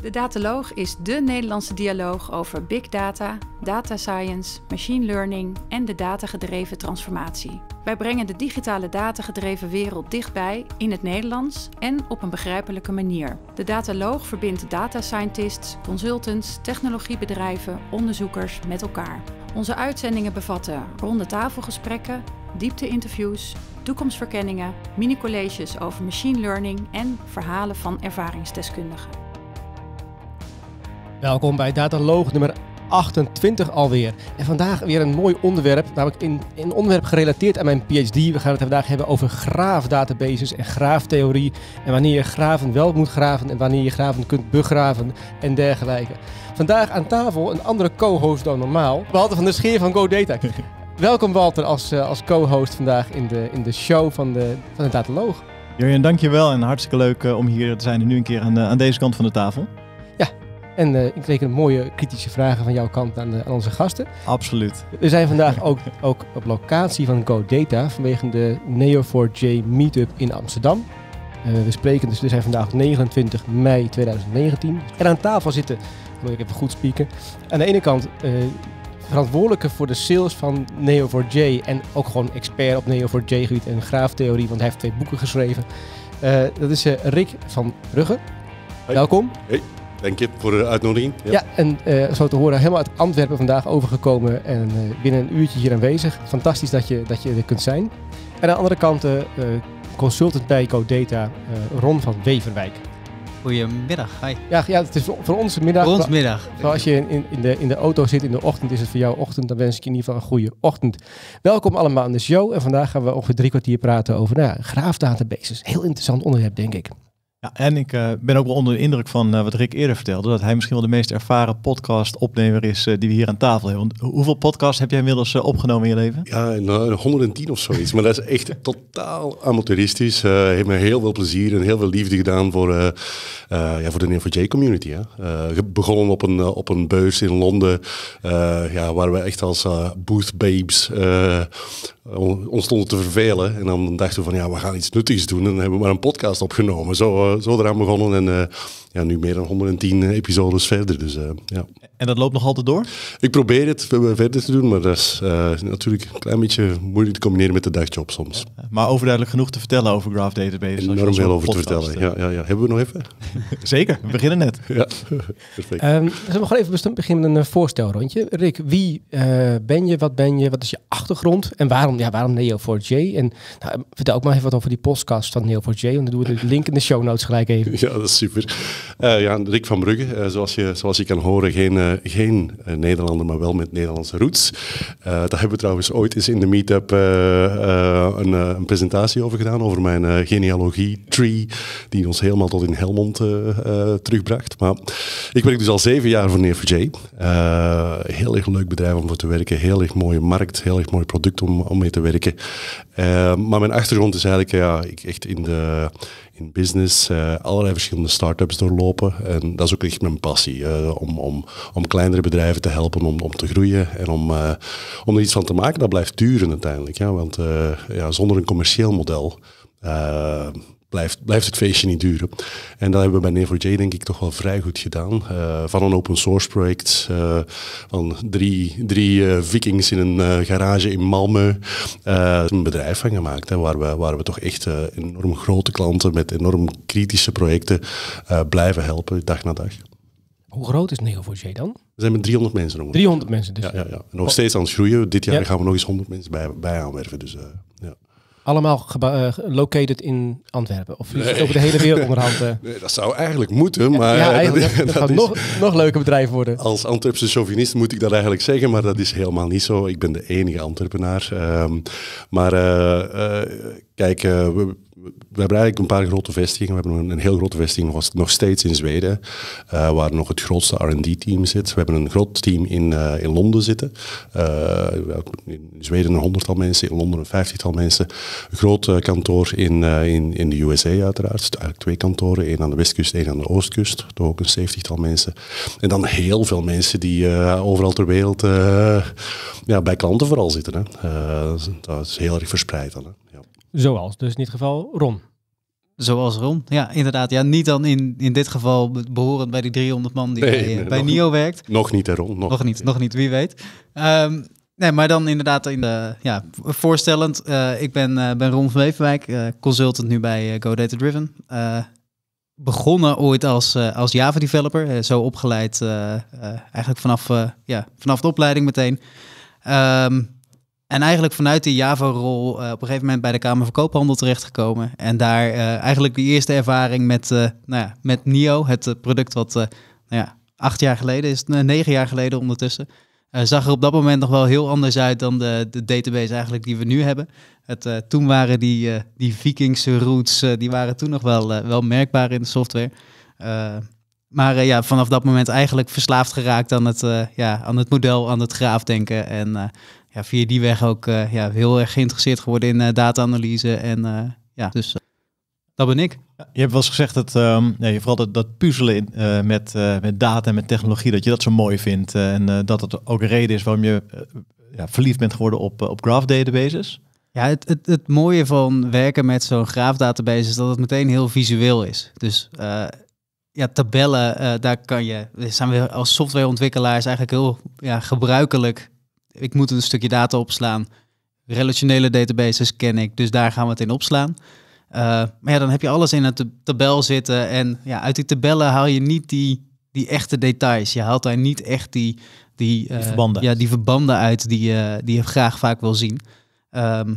De Dataloog is dé Nederlandse dialoog over big data, data science, machine learning en de datagedreven transformatie. Wij brengen de digitale datagedreven wereld dichtbij in het Nederlands en op een begrijpelijke manier. De Dataloog verbindt data scientists, consultants, technologiebedrijven, onderzoekers met elkaar. Onze uitzendingen bevatten ronde tafelgesprekken, diepte-interviews, toekomstverkenningen, mini-colleges over machine learning en verhalen van ervaringsdeskundigen. Welkom bij Dataloog nummer 28 alweer. En vandaag weer een mooi onderwerp, namelijk in, een onderwerp gerelateerd aan mijn PhD. We gaan het vandaag hebben over graafdatabases en graaftheorie. En wanneer je graven wel moet graven en wanneer je graven kunt begraven en dergelijke. Vandaag aan tafel een andere co-host dan normaal, Walter van der Scheer van GoData. Welkom Walter als, eh, als co-host vandaag in de, in de show van de, van de Dataloog. Jurjen, dankjewel en hartstikke leuk eh, om hier te zijn en nu een keer aan, aan deze kant van de tafel. En uh, ik reken mooie kritische vragen van jouw kant aan, de, aan onze gasten. Absoluut. We zijn vandaag ook, ook op locatie van GoData vanwege de Neo4j Meetup in Amsterdam. Eh, we spreken dus, we zijn vandaag 29 mei 2019. En aan tafel zitten, moet ik even goed spieken, aan de ene kant uh, verantwoordelijke voor de sales van Neo4j en ook gewoon expert op Neo4j-gebied en graaftheorie, want hij heeft twee boeken geschreven. dat is Rick van Rugge. Welkom. Hey. Dank je voor de uitnodiging. Ja, en eh, zo te horen helemaal uit Antwerpen vandaag overgekomen en eh, binnen een uurtje hier aanwezig. Fantastisch dat je, dat je er kunt zijn. En aan de andere kant eh, consultant bij Codata, Ron van Weverwijk. Goedemiddag, hi. Ja, ja het is voor ons middag. Voor ons middag. als je in, in, de, in de auto zit in de ochtend, is het voor jou ochtend. Dan wens ik je in ieder geval een goede ochtend. Welkom allemaal aan de show. En vandaag gaan we ongeveer drie kwartier praten over nou, graafdatabases. Heel interessant onderwerp, denk ik. Ja, en ik eh, ben ook wel onder de indruk van eh, wat Rick eerder vertelde, dat hij misschien wel de meest ervaren podcast-opnemer is eh, die we hier aan tafel hebben. hoeveel podcasts heb jij inmiddels opgenomen in je leven? Ja, nou, 110 of zoiets. maar dat is echt totaal amateuristisch. heeft me heel veel plezier en heel veel liefde gedaan voor, ja, voor de Neil 4 j community. Hè. begonnen op een, op een beurs in Londen, ja, waar we echt als booth babes ons stonden te vervelen. En dan dachten we van ja, we gaan iets nuttigs doen. En dan hebben we maar een podcast opgenomen. Zo zo eraan begonnen. En eh, ja, nu meer dan 110 eh, episodes verder. Dus, eh, ja. En dat loopt nog altijd door? Ik probeer het verder te doen, maar dat is eh, natuurlijk een klein beetje moeilijk te combineren met de dagjob soms. maar overduidelijk genoeg te vertellen over Graph Database. Enorm veel over te vertellen. Ja, ja, ja, Hebben we nog even? Zeker, we beginnen net. ja, perfect. Um, zullen we gewoon even beginnen met een voorstelrondje. Rick, wie ben je, wat ben je, wat is je achtergrond en waarom, ja, waarom Neo4j? En nou, vertel ook maar even wat over die podcast van Neo4j, en dan doen we de link in de show notes gelijk even. Ja, dat is super. Eh, ja, Rick van Brugge, eh, zoals, je, zoals je kan horen, geen, eh, geen Nederlander, maar wel met Nederlandse roots. daar hebben we trouwens ooit eens in de meetup een, een, presentatie over gedaan, over mijn genealogie-tree, die ons helemaal tot in Helmond terugbracht. Maar ik werk dus al zeven jaar voor Neve J. heel erg leuk bedrijf om voor te werken, heel erg mooie markt, heel erg mooi product om, om mee te werken. maar mijn achtergrond is eigenlijk ja, ik echt in de in business, allerlei verschillende start-ups door lopen En dat is ook echt mijn passie, eh, om, om, om kleinere bedrijven te helpen om, om te groeien en om, eh, om er iets van te maken. Dat blijft duren uiteindelijk, ja, want eh, ja, zonder een commercieel model blijft, blijft het feestje niet duren. En dat hebben we bij Neo4J, denk ik toch wel vrij goed gedaan. Eh, van een open source project, eh, van drie, drie eh, vikings in een garage in Malmö, een bedrijf van gemaakt. Hè, waar, we, waar we toch echt enorm grote klanten met enorm kritische projecten blijven helpen, dag na dag. Hoe groot is Neo4j dan? We zijn met 300 mensen. Ongeveer. 300 mensen dus. Ja, ja, ja. Nog steeds aan het groeien. Dit jaar gaan we nog eens 100 mensen bij, aanwerven. Dus, ja allemaal eh, located in Antwerpen? Of nee. over de hele wereld onderhand? Eh? Nee, dat zou eigenlijk moeten, maar... Ja, eigenlijk, dat, nog, nog leuker bedrijf worden. Als Antwerpse chauvinist moet ik dat eigenlijk zeggen, maar dat is helemaal niet zo. Ik ben de enige Antwerpenaar. Ehm, maar eh, kijk, we we hebben eigenlijk een paar grote vestigingen. We hebben een, heel grote vestiging nog steeds in Zweden, eh, waar nog het grootste RD-team zit. We hebben een groot team in, eh, in Londen zitten. Eh, in Zweden een honderdtal mensen, in Londen een vijftigtal mensen. Een groot kantoor in, in, in de USA uiteraard. Dus eigenlijk twee kantoren, één aan de westkust, één aan de oostkust. Toch ook een zeventigtal mensen. En dan heel veel mensen die overal ter wereld ja, bij klanten vooral zitten. Hè. dat is heel erg verspreid dan. Hè. Zoals dus in dit geval Ron. Zoals Ron, ja, inderdaad. Ja, niet dan in, in dit geval behorend bij die 300 man die bij, eh, NIO werkt. Nog niet, hè, Ron. Nog, nog niet, nog niet, wie weet. Ehm, nee, maar dan inderdaad in de, ja, voorstellend. Eh, ik ben, eh, ben Ron van Wevenwijk, consultant nu bij Go Data Driven. begonnen ooit als, als Java-developer, zo opgeleid eigenlijk vanaf, ja, vanaf de opleiding meteen. Ehm, en eigenlijk vanuit die Java-rol eh, op een gegeven moment bij de Kamer van Koophandel terechtgekomen. En daar eh, eigenlijk de eerste ervaring met, eh, nou ja, met NIO, het product wat nou ja, acht jaar geleden is, negen jaar geleden ondertussen. zag er op dat moment nog wel heel anders uit dan de, de database eigenlijk die we nu hebben. Het, toen waren die, die Vikingse roots, die waren toen nog wel, wel merkbaar in de software. maar ja, vanaf dat moment eigenlijk verslaafd geraakt aan het, ja, aan het model, aan het graafdenken en ja, via die weg ook eh, ja, heel erg geïnteresseerd geworden in uh, data-analyse. En eh, ja, dus dat ben ik. Je hebt wel eens gezegd dat um, vooral dat, dat puzzelen met, met data en met technologie, dat je dat zo mooi vindt. en dat het ook een reden is waarom je ja, verliefd bent geworden op, op graph databases. Ja, het, het, het mooie van werken met zo'n graph database is dat het meteen heel visueel is. Dus ja, tabellen, daar kan je, zijn we als softwareontwikkelaars eigenlijk heel ja, gebruikelijk ik moet een stukje data opslaan. Relationele databases ken ik, dus daar gaan we het in opslaan. Eh, maar ja, dan heb je alles in een tabel zitten. En ja, uit die tabellen haal je niet die, die echte details. Je haalt daar niet echt die, die, eh, verbanden. Ja, die verbanden uit die, eh, die je graag vaak wil zien. Ehm,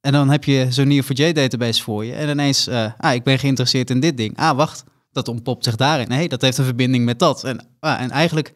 en dan heb je zo'n Neo4j-database voor je. En ineens, ah, ik ben geïnteresseerd in dit ding. Ah, wacht, dat ontpopt zich daarin. Nee, dat heeft een verbinding met dat. En, ah, en eigenlijk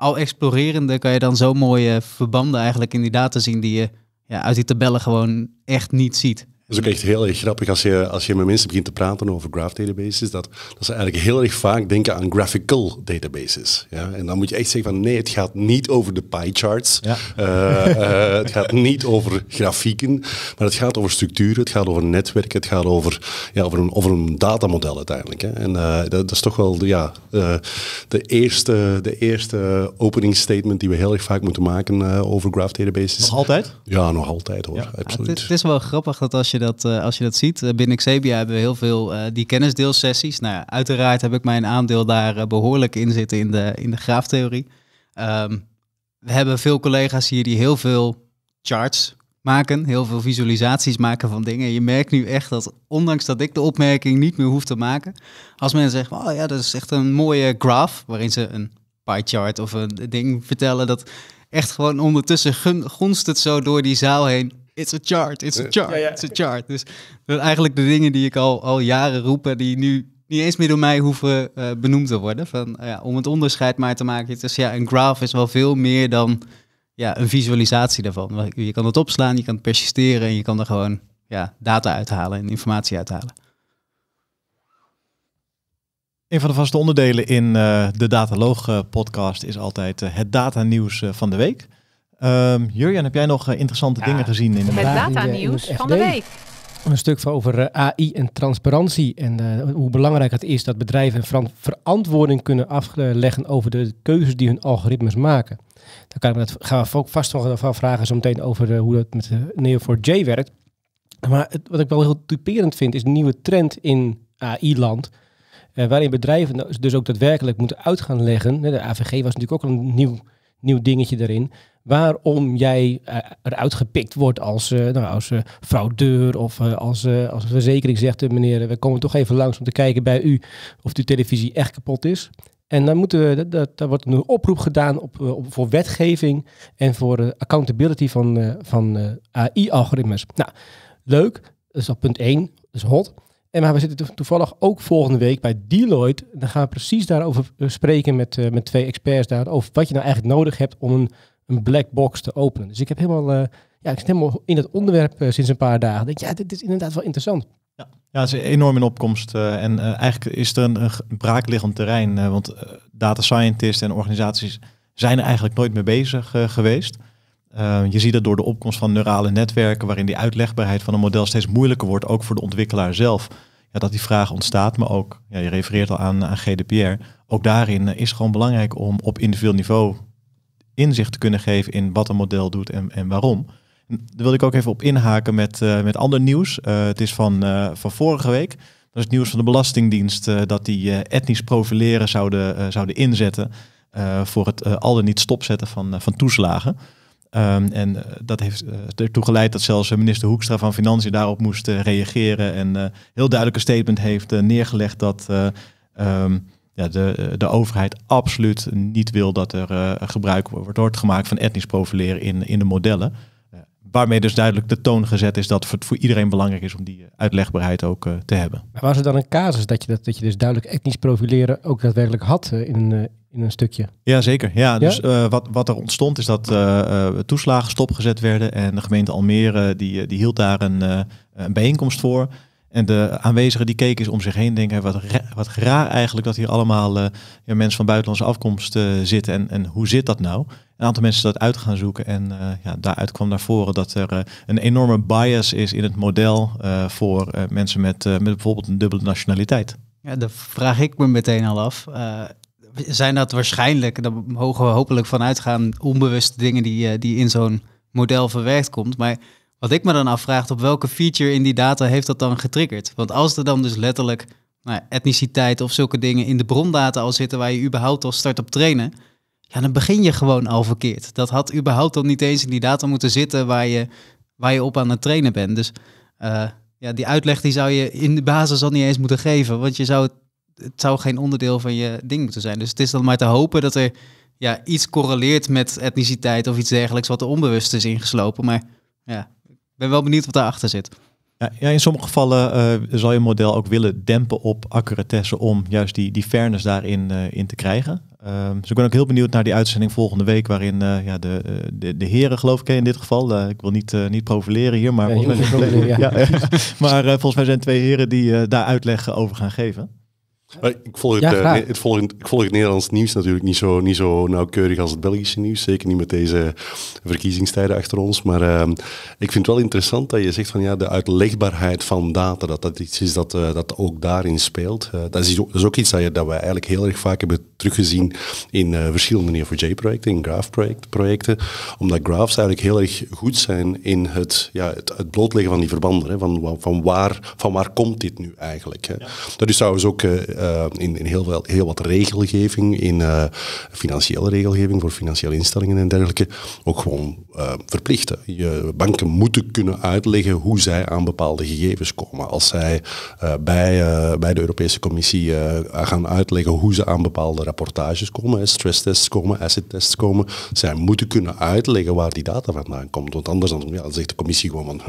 al explorerende kan je dan zo mooie verbanden eigenlijk in die data zien die je ja, uit die tabellen gewoon echt niet ziet is ook echt heel erg grappig als je, als je met mensen begint te praten over graph databases, dat, dat ze eigenlijk heel erg vaak denken aan graphical databases. Ja? En dan moet je echt zeggen van nee, het gaat niet over de pie charts, ja. Eh, eh, het gaat niet over grafieken, maar het gaat over structuren, het gaat over netwerken, het gaat over, ja, over, een, over een datamodel uiteindelijk. Hè? En eh, dat, is toch wel de, ja, de, eerste, de eerste opening statement die we heel erg vaak moeten maken over graph databases. Nog altijd? Ja, nog altijd hoor, absoluut. Het, het is wel grappig dat als je dat, eh, als je dat ziet. Eh, binnen Xebia hebben we heel veel eh, die kennisdeelsessies. Nou uiteraard heb ik mijn aandeel daar behoorlijk in zitten in de, in de graaftheorie. Ehm, we hebben veel collega's hier die heel veel charts maken, heel veel visualisaties maken van dingen. Je merkt nu echt dat, ondanks dat ik de opmerking niet meer hoef te maken, als mensen zeggen: oh ja, dat is echt een mooie graph, waarin ze een pie chart of een ding vertellen, dat echt gewoon ondertussen gunst het zo door die zaal heen. It's a chart, it's a chart, it's a chart. Dus dat eigenlijk de dingen die ik al, al jaren roep die nu niet eens meer door mij hoeven eh, benoemd te worden. Van, eh, ja, om het onderscheid maar te maken. Het is, ja, een graph is wel veel meer dan ja, een visualisatie daarvan. Je kan het opslaan, je kan het persisteren en je kan er gewoon ja, data uithalen en informatie uithalen. Een van de vaste onderdelen in eh, de Dataloog podcast is altijd het datanieuws van de week. Um, ehm, Jurjan, heb jij nog eh, interessante dingen gezien in de Het data-nieuws van de week. Een stuk over eh, AI en transparantie en eh, hoe belangrijk het is dat bedrijven verantwoording kunnen afleggen over de keuzes die hun algoritmes maken. Daar kan ik dat, gaan we ook vast wel vragen zo meteen over hoe dat met Neo4j werkt. Maar wat ik wel heel typerend vind is een nieuwe trend in AI-land. Uh, waarin bedrijven nou dus ook daadwerkelijk moeten uit gaan leggen. De AVG was natuurlijk ook een nieuw nieuw dingetje erin. Waarom jij eh, eruit gepikt wordt als, eh, nou, als eh, fraudeur of als, als verzekering zegt, meneer, we komen toch even langs om te kijken bij u of uw televisie echt kapot is. En dan moeten we, dat, daar wordt een oproep gedaan op, voor wetgeving en voor accountability van, van AI-algoritmes. Nou, leuk, dat is al punt 1, dat is hot. En maar we zitten toevallig ook volgende week bij Deloitte. En Dan gaan we precies daarover eh, spreken met, eh, met twee experts daar. Over wat je nou eigenlijk nodig hebt om een, een black box te openen. Dus ik heb helemaal, eh, ja, ik zit helemaal in het onderwerp sinds een paar dagen. Ik denk, ja, dit is inderdaad wel interessant. Ja, ja is enorm in opkomst. en eigenlijk is er een, een braakliggend terrein. want data scientists en organisaties zijn er eigenlijk nooit mee bezig geweest. Ehm, je ziet dat door de opkomst van neurale netwerken, waarin die uitlegbaarheid van een model steeds moeilijker wordt, ook voor de ontwikkelaar zelf. Ja, dat die vraag ontstaat, maar ook, ja, je refereert al aan, aan GDPR, ook daarin eh, is het gewoon belangrijk om op individueel niveau inzicht te kunnen geven in wat een model doet en, en waarom. daar wil ik ook even op inhaken met, eh, met ander nieuws. Eh, het is van, van vorige week. Dat is het nieuws van de Belastingdienst dat die etnisch profileren zouden, zouden inzetten voor het al dan niet stopzetten van, van toeslagen. Ehm, en eh, dat heeft eh, ertoe geleid dat zelfs eh, minister Hoekstra van Financiën daarop moest reageren. En heel duidelijk een statement heeft neergelegd dat ehm, ja, de, de overheid absoluut niet wil dat er gebruik wordt, wordt gemaakt van etnisch profileren in, in de modellen. Waarmee dus duidelijk de toon gezet is dat het voor iedereen belangrijk is om die eh, uitlegbaarheid ook eh, te hebben. Maar was er dan een casus dat je, dat, dat je dus duidelijk etnisch profileren ook daadwerkelijk had eh, in, een, in een stukje? Ja, zeker. Ja, ja? dus wat, wat er ontstond is dat toeslagen stopgezet werden en de gemeente Almere die, die hield daar een, een bijeenkomst voor. En de aanwezigen die keken is om zich heen denken, wat, wat raar eigenlijk dat hier allemaal eh, mensen van buitenlandse afkomst eh, zitten en, en hoe zit dat nou? Een aantal mensen dat uit gaan zoeken en eh, ja, daaruit kwam naar voren dat er een enorme bias is in het model voor mensen met, met bijvoorbeeld een dubbele nationaliteit. Ja, daar vraag ik me meteen al af. zijn dat waarschijnlijk, dan mogen we hopelijk van uitgaan, onbewuste dingen die, die in zo'n model verwerkt komt, maar wat ik me dan afvraag, op welke feature in die data heeft dat dan getriggerd? Want als er dan dus letterlijk nou, etniciteit of zulke dingen in de brondata al zitten waar je überhaupt al start op trainen, ja, dan begin je gewoon al verkeerd. Dat had überhaupt dan niet eens in die data moeten zitten waar je, waar je op aan het trainen bent. Dus eh, ja, die uitleg die zou je in de basis al niet eens moeten geven, want je zou, het zou geen onderdeel van je ding moeten zijn. Dus het is dan maar te hopen dat er ja, iets correleert met etniciteit of iets dergelijks wat er onbewust is ingeslopen. Maar ja, ben wel benieuwd wat daarachter zit. Ja, in sommige gevallen uh, zal je model ook willen dempen op accuratesse om juist die, die fairness daarin eh, in te krijgen. Um, dus ik ben ook heel benieuwd naar die uitzending volgende week, waarin eh, ja, de, de, de, heren, geloof ik in dit geval, ik wil niet, niet profileren hier, maar, volgens, mij, maar volgens mij zijn twee heren die daar uitleg over gaan geven ik, volg het, ik, eh, volg, ik volg het Nederlands nieuws natuurlijk niet zo, niet zo nauwkeurig als het Belgische nieuws. Zeker niet met deze verkiezingstijden achter ons. Maar ehm, ik vind het wel interessant dat je zegt van ja, de uitlegbaarheid van data, dat dat iets is dat, eh, dat ook daarin speelt. Eh, dat, is, is, ook iets dat, je, dat we eigenlijk heel erg vaak hebben teruggezien in verschillende neo projecten in graph-projecten. Omdat graphs eigenlijk heel erg goed zijn in het, ja, het, blootleggen van die verbanden. Hè, van, van, waar, van waar komt dit nu eigenlijk? Hè? Dat is trouwens ook eh, in, in, heel, wel, heel wat regelgeving, in eh, financiële regelgeving voor financiële instellingen en dergelijke, ook gewoon eh, verplichten. banken moeten kunnen uitleggen hoe zij aan bepaalde gegevens komen. Als zij bij, bij de Europese Commissie gaan uitleggen hoe ze aan bepaalde rapportages komen, stresstests komen, asset tests komen, zij moeten kunnen uitleggen waar die data vandaan komt. Want anders dan, ja, dan zegt de Commissie gewoon van,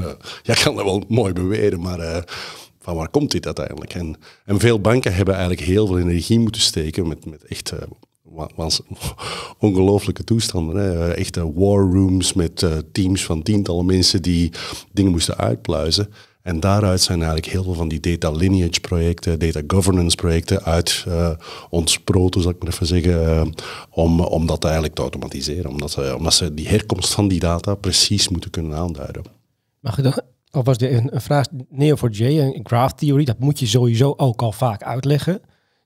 ja, kan dat wel mooi beweren, maar van waar komt dit uiteindelijk? En, en veel banken hebben eigenlijk heel veel energie moeten steken met, met echt eh, ongelooflijke toestanden. Hè. Eh, Echte eh, war rooms met teams van tientallen mensen die dingen moesten uitpluizen. En daaruit zijn eigenlijk heel veel van die data lineage projecten, data governance projecten uit uh, ontsproten, zal ik maar even zeggen, om, om dat eigenlijk te automatiseren. Omdat, omdat ze die herkomst van die data precies moeten kunnen aanduiden. Mag ik of was er een, een vraag, Neo 4 J, een graph theory, dat moet je sowieso ook al vaak uitleggen.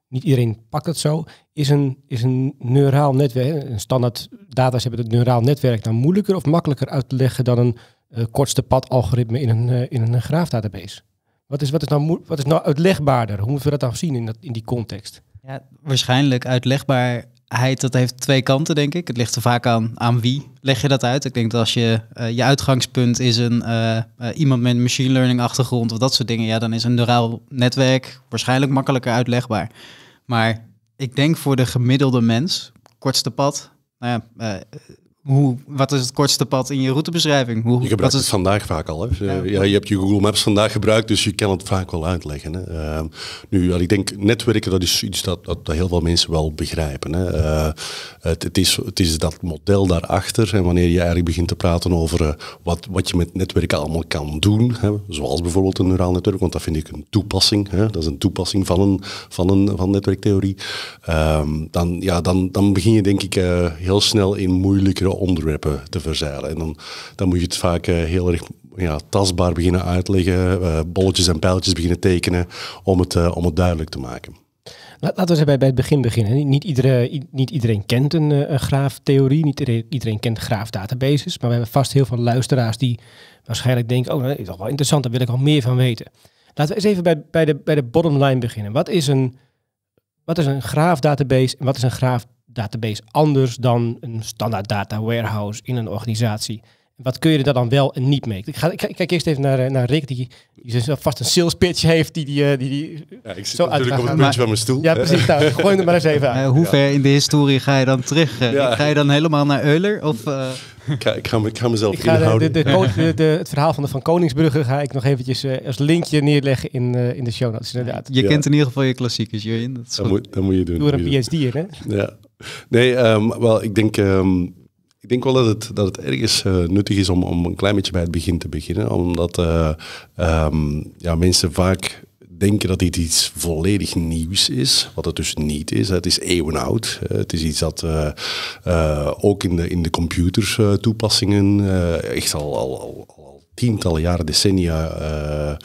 Niet iedereen pakt het zo. Is een, is een neuraal netwerk, een standaard data's hebben het neuraal netwerk nou moeilijker of makkelijker uit te leggen dan een eh, kortste pad algoritme in een, uh, in een graafdatabase? Wat is, wat, is nou, wat is nou uitlegbaarder? Hoe moeten we dat dan zien in, dat, in die context? Ja, waarschijnlijk uitlegbaar hij dat heeft twee kanten, denk ik. Het ligt er vaak aan, aan wie leg je dat uit. Ik denk dat als je eh, je uitgangspunt is een, eh, eh, iemand met machine learning achtergrond of dat soort dingen, ja, dan is een neuraal netwerk waarschijnlijk makkelijker uitlegbaar. Maar ik denk voor de gemiddelde mens, kortste pad, nou ja, hoe, wat is het kortste pad in je routebeschrijving? Hoe, je gebruikt het vandaag vaak al. Eh, ja. je hebt je Google Maps vandaag gebruikt, dus je kan het vaak wel uitleggen. Hè? Ehm, nu, ik denk netwerken, dat is iets dat, dat, heel veel mensen wel begrijpen. Hè? Eh, het, is, het is dat model daarachter. En wanneer je eigenlijk begint te praten over eh, wat, wat je met netwerken allemaal kan doen, hè? zoals bijvoorbeeld een neuraal netwerk, want dat vind ik een toepassing. Hè? Dat is een toepassing van, een, van, een, van netwerktheorie. Ehm, dan, ja, dan, dan begin je denk ik heel snel in moeilijkere onderwerpen te verzeilen. En dan, dan moet je het vaak eh, heel erg ja, tastbaar beginnen uitleggen, eh, bolletjes en pijltjes beginnen tekenen om het, eh, om het duidelijk te maken. Laten we bij, het begin beginnen. Niet iedereen, niet iedereen kent een, graaftheorie, niet iedereen, kent graafdatabases, maar we hebben vast heel veel luisteraars die waarschijnlijk denken, oh, dat is toch wel interessant, daar wil ik al meer van weten. Laten we eens even bij, bij, de, bij de bottom line beginnen. Wat is een, wat is een graafdatabase en wat is een graaf database anders dan een standaard data warehouse in een organisatie? Wat kun je er dan wel en niet mee? Ik, ga, ik, kijk eerst even naar, eh, naar Rick, die, die vast een sales pitch heeft. Die, eh, die, die, ja, ik zit zo natuurlijk op het puntje van mijn stoel. Ja, precies. Nou, gooi hem maar eens even aan. Eh, hoe ver in de historie ga je dan terug? Ga je dan helemaal naar Euler? Of, uh... ik, ga, ik, ga, mezelf ik ga de, de, de, het verhaal van de Van Koningsbrugge ga ik nog eventjes als linkje neerleggen in, in de show notes. Inderdaad. Je kent in ieder geval je klassiekers, Jurjen. Dat, moet, dat moet je doen. Door een PhD in, hè? Ja. Nee, ehm, wel, ik denk, ehm, ik denk wel dat het, dat het ergens eh, nuttig is om, om een klein beetje bij het begin te beginnen. Omdat eh, ehm, ja, mensen vaak denken dat dit iets volledig nieuws is, wat het dus niet is. Het is eeuwenoud. Het is iets dat eh, ook in de, in de computertoepassingen uh, echt al, al, tientallen jaren, decennia eh,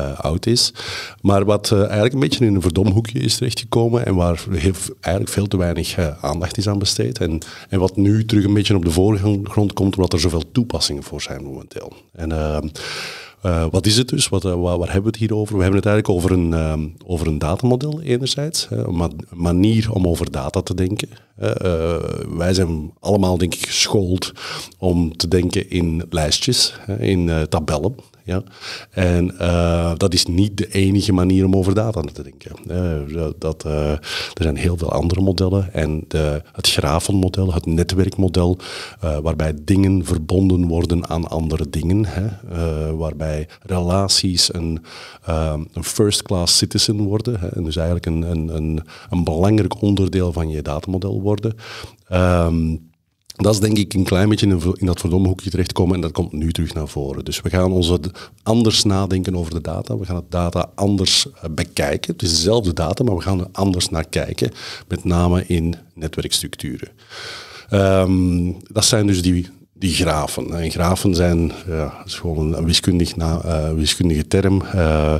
eh, oud is. Maar wat eh, eigenlijk een beetje in een verdomhoekje is terechtgekomen en waar heel, eigenlijk veel te weinig aandacht is aan besteed. En, en wat nu terug een beetje op de voorgrond komt, omdat er zoveel toepassingen voor zijn momenteel. En ehm, eh, wat is het dus? Wat, eh, waar, hebben we het hier over? We hebben het eigenlijk over een, ehm, over een datamodel enerzijds, een manier om over data te denken. Eh, wij zijn allemaal, denk ik, geschoold om te denken in lijstjes, in tabellen. Ja? En eh, dat is niet de enige manier om over data te denken. Eh, dat, eh, er zijn heel veel andere modellen. En de, het gravenmodel, het netwerkmodel, waarbij dingen verbonden worden aan andere dingen. Hè? waarbij relaties een, een first-class citizen worden. Hè? En dus eigenlijk een, een, een, een belangrijk onderdeel van je datamodel worden. Ehm, dat is denk ik een klein beetje in dat verdomme hoekje terechtkomen en dat komt nu terug naar voren. Dus we gaan onze anders nadenken over de data. We gaan het data anders eh, bekijken. Het is dezelfde data, maar we gaan er anders naar kijken, met name in netwerkstructuren. Ehm, dat zijn dus die die grafen. En grafen zijn ja, is gewoon een eh, wiskundige term. Eh,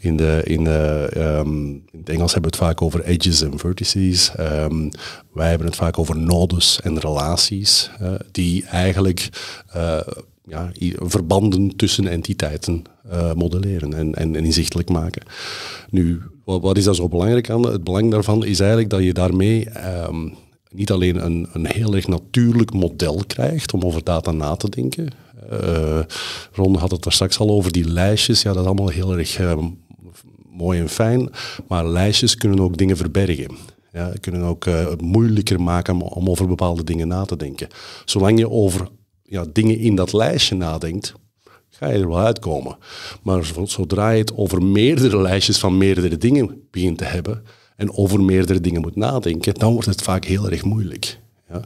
in, de, in, ehm, in het Engels hebben we het vaak over edges en vertices. Ehm, wij hebben het vaak over nodes en relaties, eh, die eigenlijk ja, verbanden tussen entiteiten modelleren en, en, inzichtelijk maken. Nu, wat, is daar zo belangrijk aan? Het belang daarvan is eigenlijk dat je daarmee ehm, niet alleen een, een heel erg natuurlijk model krijgt om over data na te denken. Eh, Ron had het er straks al over, die lijstjes. Ja, dat is allemaal heel erg eh, mooi en fijn. Maar lijstjes kunnen ook dingen verbergen. Ja, kunnen ook eh, het moeilijker maken om, om over bepaalde dingen na te denken. Zolang je over ja, dingen in dat lijstje nadenkt, ga je er wel uitkomen. Maar zodra je het over meerdere lijstjes van meerdere dingen begint te hebben, en over meerdere dingen moet nadenken, dan wordt het vaak heel erg moeilijk. Ja.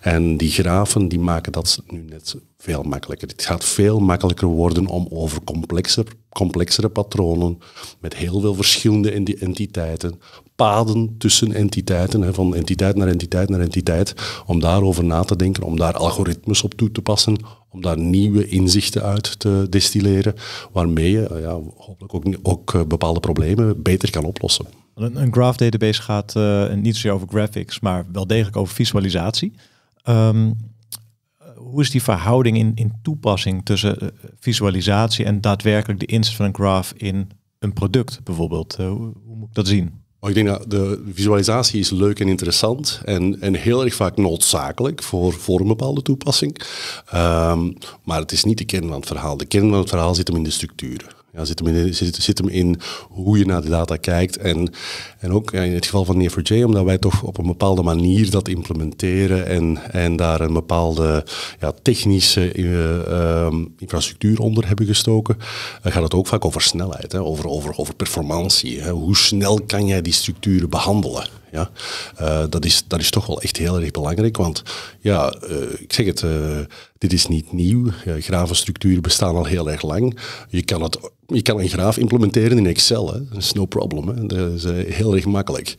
En die grafen die maken dat nu net veel makkelijker. Het gaat veel makkelijker worden om over complexere, complexere patronen met heel veel verschillende entiteiten, paden tussen entiteiten, hè, van entiteit naar entiteit naar entiteit, om daarover na te denken, om daar algoritmes op toe te passen, om daar nieuwe inzichten uit te destilleren, waarmee je ja, hopelijk ook, ook eh, bepaalde problemen beter kan oplossen. Een, graph database gaat eh, niet zozeer over graphics, maar wel degelijk over visualisatie. Ehm, eh, hoe is die verhouding in, in toepassing tussen eh, visualisatie en daadwerkelijk de inzet van een graph in een product bijvoorbeeld? hoe, hoe, moet ik dat zien? Oh, ik denk dat de visualisatie is leuk en interessant en, en heel erg vaak noodzakelijk voor, voor een bepaalde toepassing. Ehm, maar het is niet de kern van het verhaal. De kern van het verhaal zit hem in de structuren. Ja, zit, hem in, zit, zit, hem in hoe je naar de data kijkt. En, en ook in het geval van Near4j, omdat wij toch op een bepaalde manier dat implementeren en, en daar een bepaalde ja, technische eh, ehm, infrastructuur onder hebben gestoken, gaat het ook vaak over snelheid, hè? Over, over, over performantie. Hè? Hoe snel kan jij die structuren behandelen? Ja? Eh, dat, is, dat is toch wel echt heel erg belangrijk, want ja, eh, ik zeg het, eh, dit is niet nieuw. gravenstructuren bestaan al heel erg lang. Je kan, het, je kan een graaf implementeren in Excel, hè? dat is no problem. Hè? Dat is heel erg makkelijk.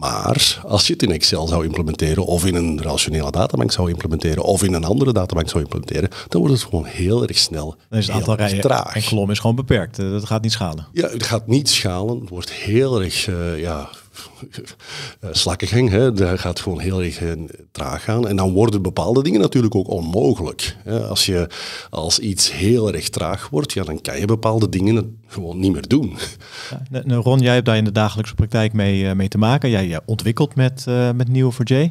maar als je het in Excel zou implementeren, of in een rationele databank zou implementeren, of in een andere databank zou implementeren, dan wordt het gewoon heel erg snel. Dan is aantal rijen traag. en kolom is gewoon beperkt. Dat gaat niet schalen. Ja, het gaat niet schalen. Het wordt heel erg ja, eh, slakken ging. Hè. Dat gaat gewoon heel erg eh, traag gaan. En dan worden bepaalde dingen natuurlijk ook onmogelijk. Als, je, als iets heel erg traag wordt, ja, dan kan je bepaalde dingen gewoon niet meer doen. Ron, jij hebt daar in de dagelijkse praktijk mee, eh, mee te maken. Jij, ontwikkelt met, uh, met nieuwe 4 j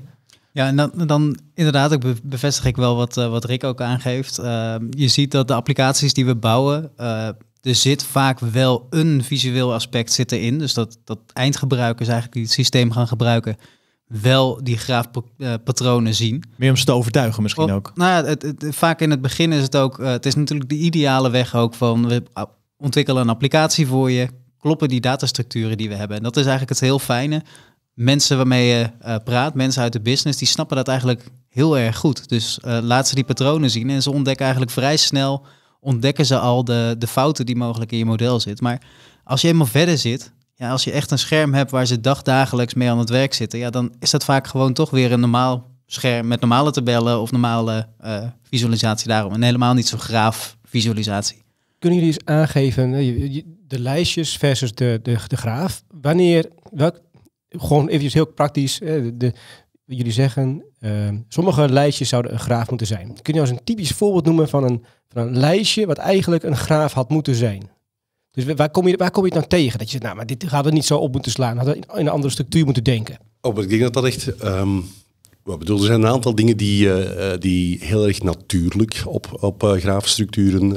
Ja, en dan, dan inderdaad, ik bevestig ik wel wat, wat Rick ook aangeeft. Ehm, je ziet dat de applicaties die we bouwen er zit vaak wel een visueel aspect zit erin. Dus dat, dat eindgebruikers eigenlijk die het systeem gaan gebruiken, wel die graafpatronen eh, zien. Meer om ze te overtuigen misschien oh, ook. nou het, vaak in het begin is het ook, eh, het is natuurlijk de ideale weg ook van we ontwikkelen een applicatie voor je. Kloppen die datastructuren die we hebben. En dat is eigenlijk het heel fijne. Mensen waarmee je eh, praat, mensen uit de business, die snappen dat eigenlijk heel erg goed. Dus uh, laat ze die patronen zien en ze ontdekken eigenlijk vrij snel ontdekken ze al de, de fouten die mogelijk in je model zitten. Maar als je helemaal verder zit, ja, als je echt een scherm hebt waar ze dagdagelijks mee aan het werk zitten, ja, dan is dat vaak gewoon toch weer een normaal scherm met normale tabellen of normale eh, visualisatie daarom. En helemaal niet zo graaf visualisatie. Kunnen jullie eens aangeven, eh, de lijstjes versus de, de, de graaf, wanneer, welk, gewoon even heel praktisch, eh, de, jullie zeggen Ehm, sommige lijstjes zouden een graaf moeten zijn. Kun je als nou een typisch voorbeeld noemen van een, van een lijstje wat eigenlijk een graaf had moeten zijn? Dus waar kom, je, waar kom je het nou tegen? Dat je zegt, nou, maar dit hadden we niet zo op moeten slaan. Hadden we in een andere structuur moeten denken. Oh, wat ik denk dat dat echt ehm, wat bedoel, er zijn een aantal dingen die, eh, eh, die heel erg natuurlijk op, op eh, graafstructuren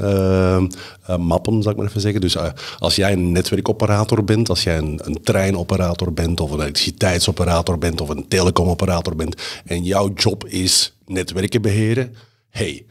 mappen, zal ik maar even zeggen. Dus als jij een netwerkoperator bent, als jij een, een, treinoperator bent, of een elektriciteitsoperator bent, of een telecomoperator bent, en jouw job is netwerken beheren, hey,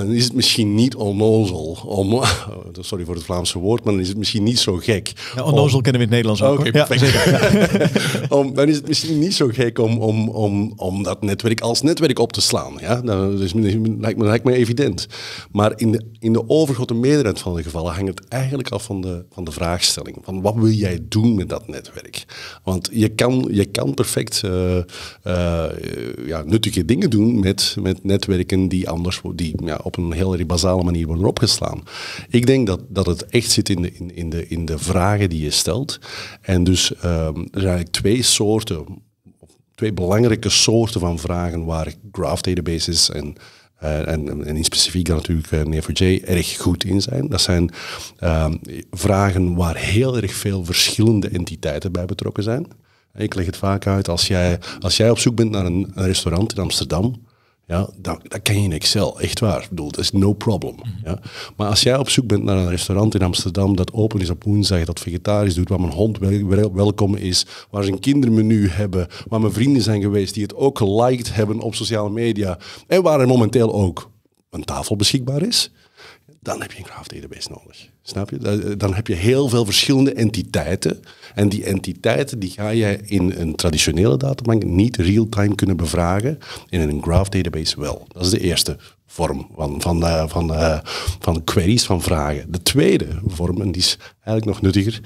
dan is het misschien niet onnozel. Om, sorry voor het Vlaamse woord, maar dan is het misschien niet zo gek. Ja, onnozel kennen we in het Nederlands ook. ja, zeker. om, dan is het misschien niet zo gek om, om, om, om dat netwerk als netwerk op te slaan. Ja? Dat, is, lijkt, me, lijkt me evident. Maar in de, in de overgrote meerderheid van de gevallen hangt het eigenlijk af van de, van de vraagstelling. Van wat wil jij doen met dat netwerk? Want je kan, je kan perfect eh, eh, ja, nuttige dingen doen met, met netwerken die anders die, ja, op een heel basale manier worden opgeslaan. Ik denk dat, dat het echt zit in de, in, in de, in de vragen die je stelt. En dus ehm, er zijn eigenlijk twee soorten, twee belangrijke soorten van vragen waar graph databases en eh, en, en, in specifiek natuurlijk uh, eh, J erg goed in zijn. Dat zijn ehm, vragen waar heel erg veel verschillende entiteiten bij betrokken zijn. Ik leg het vaak uit, als jij, als jij op zoek bent naar een restaurant in Amsterdam, ja, dat, dat kan je in Excel, echt waar. Ik bedoel, dat is no problem. Mhm. ja. Maar als jij op zoek bent naar een restaurant in Amsterdam dat open is op woensdag, dat vegetarisch doet, waar mijn hond welkom is, waar ze een kindermenu hebben, waar mijn vrienden zijn geweest die het ook geliked hebben op sociale media en waar er momenteel ook een tafel beschikbaar is, dan heb je een graph nodig. Snap je? Eh, dan heb je heel veel verschillende entiteiten en die entiteiten die ga je in een traditionele databank niet real-time kunnen bevragen, in een graph database wel. Dat is de eerste vorm van, van, eh, van, van, eh, van queries, van vragen. De tweede vorm, en die is eigenlijk nog nuttiger,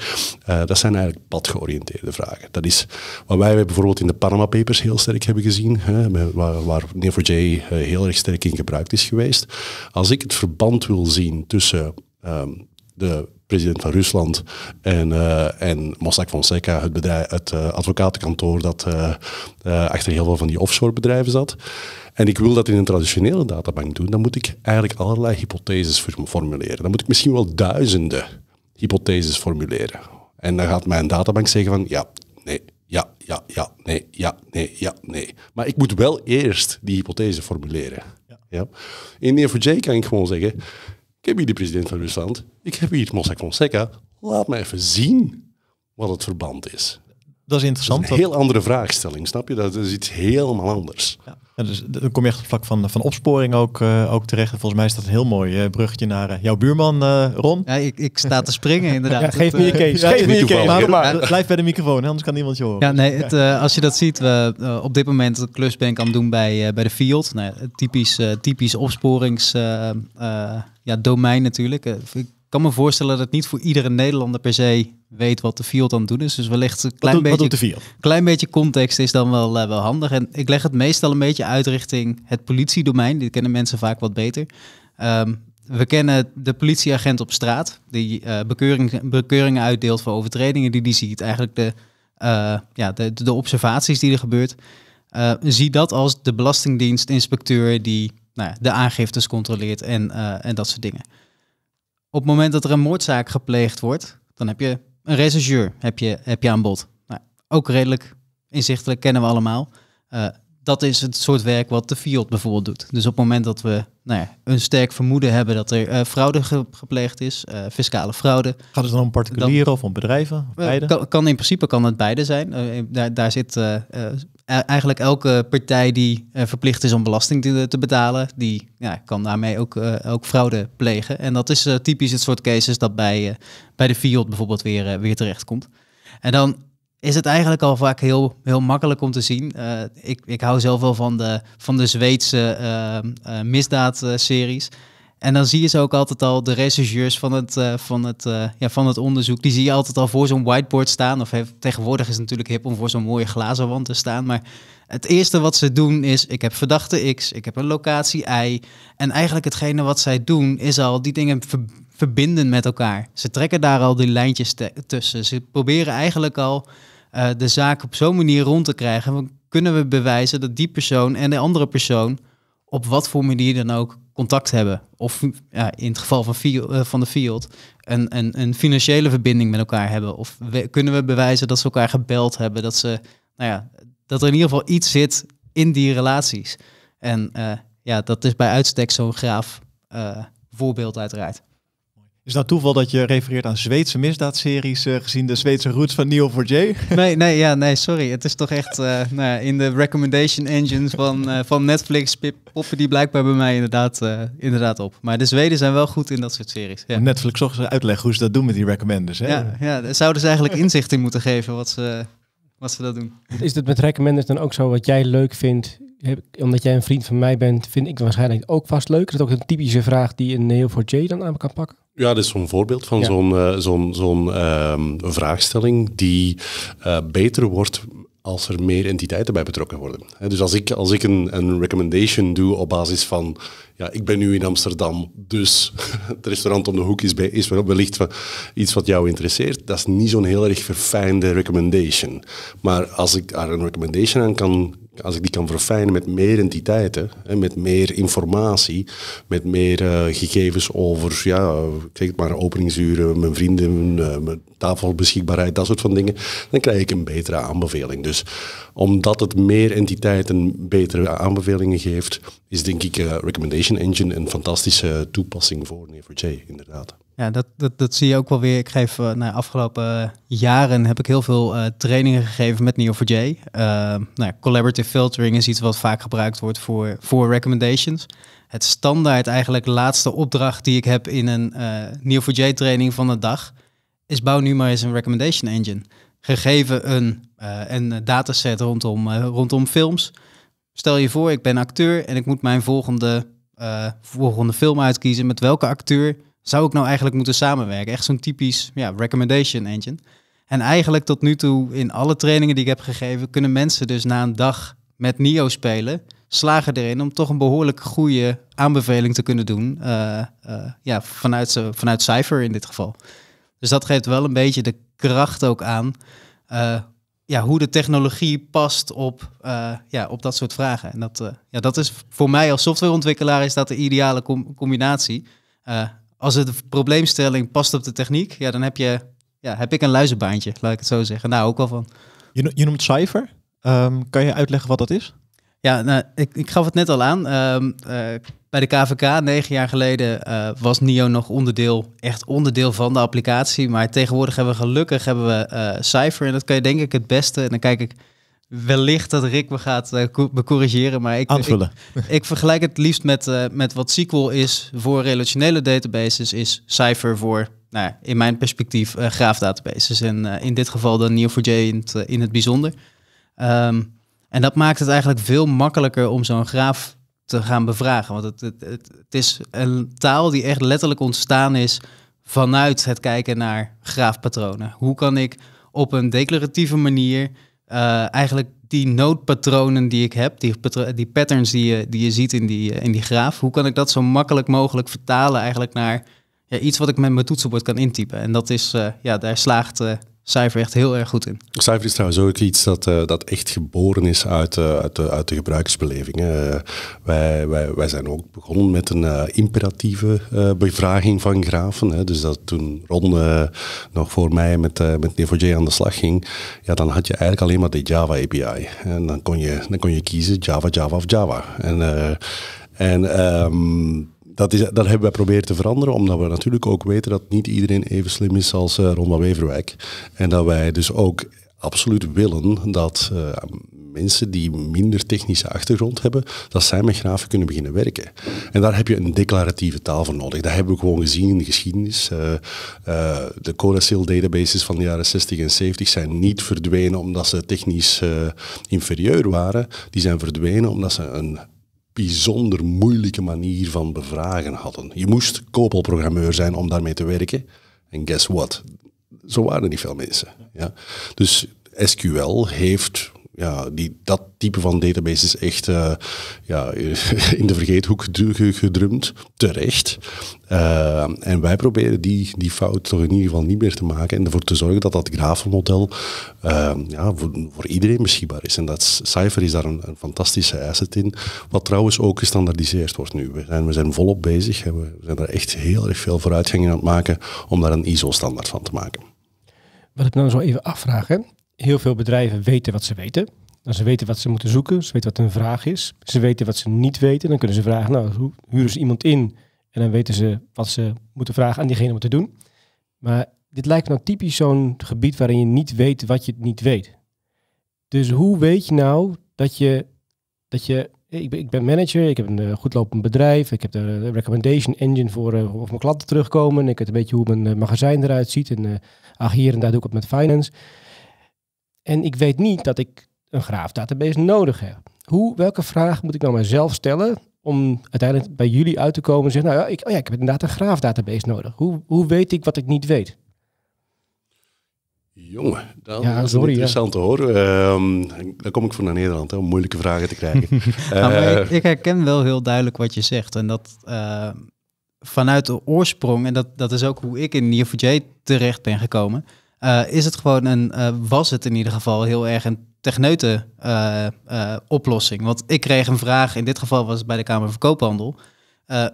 eh, dat zijn eigenlijk padgeoriënteerde vragen. Dat is wat wij bijvoorbeeld in de Panama Papers heel sterk hebben gezien, hè, waar, waar Neo4j heel erg sterk in gebruikt is geweest. Als ik het verband wil zien tussen ehm, de president van Rusland en, uh, en Mossack Fonseca, het, bedrijf, het eh, advocatenkantoor dat eh, achter heel veel van die offshore bedrijven zat. En ik wil dat in een traditionele databank doen, dan moet ik eigenlijk allerlei hypotheses formuleren. Dan moet ik misschien wel duizenden hypotheses formuleren. En dan gaat mijn databank zeggen van ja, nee, ja, ja, ja, nee, ja, nee, ja, nee. Maar ik moet wel eerst die hypothese formuleren. Ja. In Neo4j kan ik gewoon zeggen, ik heb hier de president van Rusland. Ik heb hier Mossack Fonseca. Laat me even zien wat het verband is dat is interessant. een heel andere vraagstelling, snap je? Dat is iets helemaal anders. Ja. dus, dan kom je echt op het vlak van, van opsporing ook, eh, ook terecht. volgens mij is dat een heel mooi uh, bruggetje naar eh, jouw buurman, Ron. Ja, ik, ik, sta te springen inderdaad. geef me je case. geef me je case. Maar, blijf bij de microfoon, anders kan niemand je horen. Ja, nee, het, als je dat ziet, we, op dit moment een klusbank aan het doen bij, bij de Field. Nou, typisch, typisch opsporingsdomein ja, domein natuurlijk kan me voorstellen dat niet voor iedere Nederlander per se weet wat de field aan het doen is. Dus wellicht een klein, beetje, klein beetje context is dan wel, eh, wel handig. En ik leg het meestal een beetje uit richting het politiedomein. die kennen mensen vaak wat beter. Ehm, we kennen de politieagent op straat, die eh, bekeuringen uitdeelt voor overtredingen die die ziet. Eigenlijk de, eh, ja, de, de observaties die er gebeurt. zie dat als de belastingdienstinspecteur die nou ja, de aangiftes controleert en, en dat soort dingen op het moment dat er een moordzaak gepleegd wordt, dan heb je een rechercheur heb je, heb je aan bod. Nou, ook redelijk inzichtelijk, kennen we allemaal. Eh, dat is het soort werk wat de FIOD bijvoorbeeld doet. Dus op het moment dat we nou ja, een sterk vermoeden hebben dat er eh, fraude gepleegd is, eh, fiscale fraude. Gaat het dan om particulieren of om bedrijven? beide? Kan, kan, in principe kan het beide zijn. daar, daar zit E- eigenlijk elke partij die eh, verplicht is om belasting te, te betalen, die ja, kan daarmee ook, eh, ook fraude plegen. En dat is eh, typisch het soort cases dat bij, bij de fiat bijvoorbeeld weer, weer terechtkomt. En dan is het eigenlijk al vaak heel, heel makkelijk om te zien. ik, ik hou zelf wel van de, van de Zweedse misdaadseries. En dan zie je ze ook altijd al, de rechercheurs van het, eh, van het, eh, ja, van het onderzoek, die zie je altijd al voor zo'n whiteboard staan. Of tegenwoordig is het natuurlijk hip om voor zo'n mooie glazen wand te staan. Maar het eerste wat ze doen is, ik heb verdachte X, ik heb een locatie Y. En eigenlijk hetgene wat zij doen is al die dingen verbinden met elkaar. Ze trekken daar al die lijntjes tussen. Ze proberen eigenlijk al eh, de zaak op zo'n manier rond te krijgen. Kunnen we bewijzen dat die persoon en de andere persoon op wat voor manier dan ook contact hebben. Of ja, in het geval van, eh, van de field een, een, financiële verbinding met elkaar hebben. Of kunnen we bewijzen dat ze elkaar gebeld hebben. Dat, ze, nou ja, dat er in ieder geval iets zit in die relaties. En eh, ja, dat is bij uitstek zo'n graaf eh, voorbeeld uiteraard. Is dat toeval dat je refereert aan Zweedse misdaadseries, eh, gezien de Zweedse roots van Neil 4 j Nee, nee, ja, nee, sorry. Het is toch echt eh, nou ja, in de recommendation engines van, eh, van Netflix poppen die blijkbaar bij mij inderdaad, inderdaad op. Maar de Zweden zijn wel goed in dat soort series. Ja. Netflix zocht ze uitleggen hoe ze dat doen met die recommenders. Hè? Ja, ja, daar zouden ze eigenlijk inzicht in moeten geven wat ze, wat ze dat doen. Is het met recommenders dan ook zo wat jij leuk vindt? Heb, omdat jij een vriend van mij bent, vind ik waarschijnlijk ook vast leuk. Dat is ook een typische vraag die een Neo4j dan aan kan pakken. Ja, dat is zo'n voorbeeld van eh, zo'n zo'n zo'n ehm, vraagstelling die eh, beter wordt als er meer entiteiten bij betrokken worden. He, dus als ik, als ik een, een recommendation doe op basis van, ja, ik ben nu in Amsterdam, dus het restaurant om de hoek is, bij, is wellicht iets wat jou interesseert, dat is niet zo'n heel erg verfijnde recommendation. Maar als ik daar een recommendation aan kan als ik die kan verfijnen met meer entiteiten, hè, met meer informatie, met meer eh, gegevens over, ja, kijk maar, openingsuren, mijn vrienden, mijn, eh, mijn tafelbeschikbaarheid, dat soort van dingen, dan krijg ik een betere aanbeveling. Dus omdat het meer entiteiten betere aanbevelingen geeft, is denk ik eh, Recommendation Engine een fantastische toepassing voor Neo4j inderdaad. Ja, dat, dat, zie je ook wel weer. Ik geef na eh, nou, afgelopen eh, jaren heb ik heel veel trainingen gegeven met Neo4j. nou, collaborative filtering is iets wat vaak gebruikt wordt voor, voor recommendations. Het standaard eigenlijk laatste opdracht die ik heb in een Neo4j training van de dag is bouw nu maar eens een recommendation engine gegeven een, eh, een dataset rondom, eh, rondom films. Stel je voor, ik ben acteur en ik moet mijn volgende, eh, volgende film uitkiezen. Met welke acteur zou ik nou eigenlijk moeten samenwerken? Echt zo'n typisch ja, recommendation engine. En eigenlijk tot nu toe in alle trainingen die ik heb gegeven, kunnen mensen dus na een dag met Nio spelen, slagen erin om toch een behoorlijk goede aanbeveling te kunnen doen. ja, vanuit, vanuit Cypher in dit geval. Dus dat geeft wel een beetje de kracht ook aan eh, ja, hoe de technologie past op, eh, ja, op dat soort vragen. En dat, eh, ja, dat is voor mij als softwareontwikkelaar is dat de ideale combinatie. als de probleemstelling past op de techniek, ja, dan heb, je, ja, heb ik een luizenbaantje, laat ik het zo zeggen. Nou, ook wel van. Je, noemt cijfer. Um, kan je uitleggen wat dat is? Ja, nou, ik, ik gaf het net al aan. Ehm, bij de KVK, negen jaar geleden, eh, was NIO nog onderdeel, echt onderdeel van de applicatie. Maar tegenwoordig hebben we gelukkig hebben we, uh, Cypher. En dat kan je denk ik het beste. En dan kijk ik wellicht dat Rick me gaat uh, corrigeren. Maar ik, ik, ik, vergelijk het liefst met, met wat SQL is voor relationele databases, is Cypher voor, nou ja, in mijn perspectief, graafdatabases. En in dit geval dan Neo4j in het, bijzonder. Ehm, en dat maakt het eigenlijk veel makkelijker om zo'n graaf te gaan bevragen. Want het, het, het, is een taal die echt letterlijk ontstaan is vanuit het kijken naar graafpatronen. Hoe kan ik op een declaratieve manier eh, eigenlijk die noodpatronen die ik heb, die, die patterns die je, die je ziet in die, eh, in die graaf, hoe kan ik dat zo makkelijk mogelijk vertalen eigenlijk naar ja, iets wat ik met mijn toetsenbord kan intypen? En dat is, eh, ja, daar slaagt Cijfer echt heel erg goed in. Cijfer is trouwens ook iets dat, eh, dat echt geboren is uit, eh, uit, de, uit de gebruikersbeleving. wij, wij, wij zijn ook begonnen met een eh, imperatieve bevraging van grafen. Hè. Dus dat toen Ron nog voor mij met, met neo j aan de slag ging, ja, dan had je eigenlijk alleen maar de Java API. En dan kon je, dan kon je kiezen Java, Java of Java. En, en ehm, dat, is, dat hebben wij proberen te veranderen, omdat we natuurlijk ook weten dat niet iedereen even slim is als uh, Ronda Weverwijk. En dat wij dus ook absoluut willen dat eh, mensen die minder technische achtergrond hebben, dat zij met graven kunnen beginnen werken. En daar heb je een declaratieve taal voor nodig. Dat hebben we gewoon gezien in de geschiedenis. Eh, de Codesil databases van de jaren 60 en 70 zijn niet verdwenen omdat ze technisch inferieur waren. Die zijn verdwenen omdat ze een bijzonder moeilijke manier van bevragen hadden. Je moest koopelprogrammeur zijn om daarmee te werken. En guess what? Zo waren niet veel mensen. Ja. Dus SQL heeft ja, die, dat type van database is echt eh, ja, in de vergeethoek gedrumd, terecht. Eh, en wij proberen die, die fout toch in ieder geval niet meer te maken en ervoor te zorgen dat dat grafenmodel eh, ja, voor, voor, iedereen beschikbaar is. En dat Cypher is daar een, fantastische asset in, wat trouwens ook gestandardiseerd wordt nu. We zijn, we zijn volop bezig we zijn daar echt heel erg veel vooruitgang in aan het maken om daar een ISO-standaard van te maken. Wat ik nou zo even afvragen heel veel bedrijven weten wat ze weten. Nou, ze weten wat ze moeten zoeken, ze weten wat hun vraag is. Ze weten wat ze niet weten. Dan kunnen ze vragen, nou, huren ze iemand in? En dan weten ze wat ze moeten vragen aan diegene om te doen. Maar dit lijkt nou typisch zo'n gebied waarin je niet weet wat je niet weet. Dus hoe weet je nou dat je, dat je ik ben, ik ben manager, ik heb een eh, goedlopend bedrijf, ik heb de recommendation engine voor eh, of mijn klanten terugkomen. Ik weet een beetje hoe mijn eh, magazijn eruit ziet en uh, ach hier en daar doe ik het met finance. En ik weet niet dat ik een graafdatabase nodig heb. Hoe, welke vraag moet ik nou mezelf stellen om uiteindelijk bij jullie uit te komen en zeggen, nou ja, ik, oh ja, ik heb inderdaad een graafdatabase nodig. Hoe, hoe weet ik wat ik niet weet? Jongen, dat is interessant ja. hoor. Um, ehm, daar kom ik voor naar Nederland, hè, om moeilijke vragen te krijgen. Eh, nou, ik, herken wel heel duidelijk wat je zegt. En dat ehm, vanuit de oorsprong, en dat, dat is ook hoe ik in Neo4j terecht ben gekomen... Eh, is het gewoon een, eh, was het in ieder geval heel erg een techneuten eh, oplossing. Want ik kreeg een vraag, in dit geval was het bij de Kamer van Koophandel.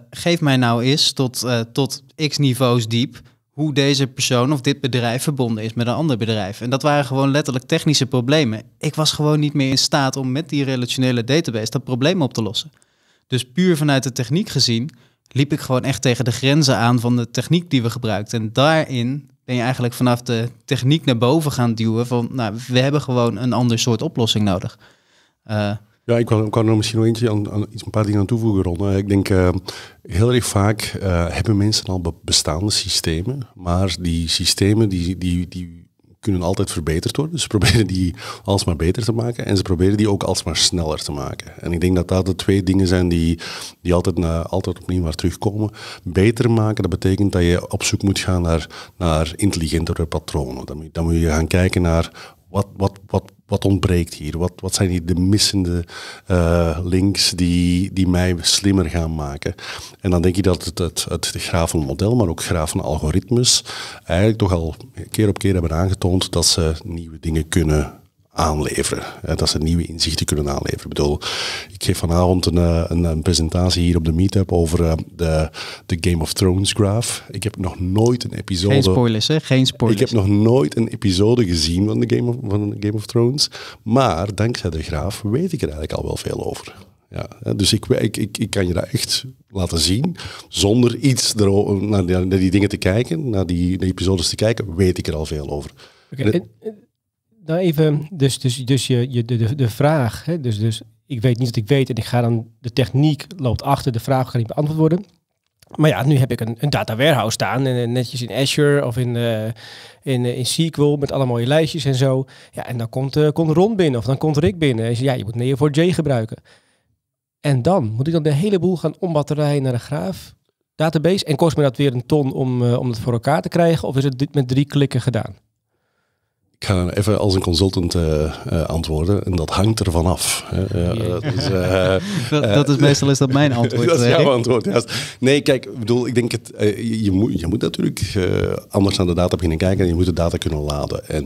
geef mij nou eens tot, tot x niveaus diep hoe deze persoon of dit bedrijf verbonden is met een ander bedrijf. En dat waren gewoon letterlijk technische problemen. Ik was gewoon niet meer in staat om met die relationele database dat probleem op te lossen. Dus puur vanuit de techniek gezien liep ik gewoon echt tegen de grenzen aan van de techniek die we gebruikten. En daarin ben je eigenlijk vanaf de techniek naar boven gaan duwen van, nou, we hebben gewoon een ander soort oplossing nodig. Eh, ja, ik kan, kan, er misschien nog eentje aan, iets, een paar dingen aan toevoegen, Ron. Ik denk ehm, heel erg vaak eh, hebben mensen al bestaande systemen, maar die systemen die, die, die kunnen altijd verbeterd worden. Ze proberen die alsmaar beter te maken en ze proberen die ook alsmaar sneller te maken. En ik denk dat dat de twee dingen zijn die, die altijd, na, altijd opnieuw maar terugkomen. Beter maken, dat betekent dat je op zoek moet gaan naar, naar intelligentere patronen. dan moet je gaan kijken naar wat, wat, wat, wat ontbreekt hier? Wat, wat zijn hier de missende eh, links die, die mij slimmer gaan maken? En dan denk ik dat het, het, het model, maar ook algoritmes, eigenlijk toch al keer op keer hebben aangetoond dat ze nieuwe dingen kunnen aanleveren. dat ze nieuwe inzichten kunnen aanleveren. Ik bedoel, ik geef vanavond een, eh, een presentatie hier op de meetup over eh, de, de, Game of Thrones graph. Ik heb nog nooit een episode... Geen spoilers, hè? Geen spoilers. Ik heb nog nooit een episode gezien van de Game of, van Game of Thrones. Maar dankzij de graaf weet ik er eigenlijk al wel veel over. Ja, dus ik, ik, ik, kan je dat echt laten zien. Zonder iets naar die, naar die dingen te kijken, naar die, naar die episodes te kijken, weet ik er al veel over nou even, dus, dus, dus je, je, de, de vraag, hè, dus, dus ik weet niet dat ik weet en ik ga dan, de techniek loopt achter, de vraag kan niet beantwoord worden. Maar ja, nu heb ik een, een data warehouse staan en eh, netjes in Azure of in, uh, in, eh, in SQL met alle mooie lijstjes en zo. Ja, en dan komt, komt Ron binnen of dan komt Rick binnen. En zegt, ja, je moet Neo4j gebruiken. En dan moet ik dan de hele boel gaan ombatterijen naar de graaf database en kost me dat weer een ton om, uh, om dat voor elkaar te krijgen? Of is het dit met drie klikken gedaan? Ik ga even als een consultant eh, eh, antwoorden. En dat hangt ervan af. Eh, dat, dat, is meestal is dat mijn antwoord. dat is jouw antwoord, juist. Nee, kijk, ik bedoel, ik denk het. je, moet, je moet natuurlijk anders naar de data beginnen kijken. En je moet de data kunnen laden. En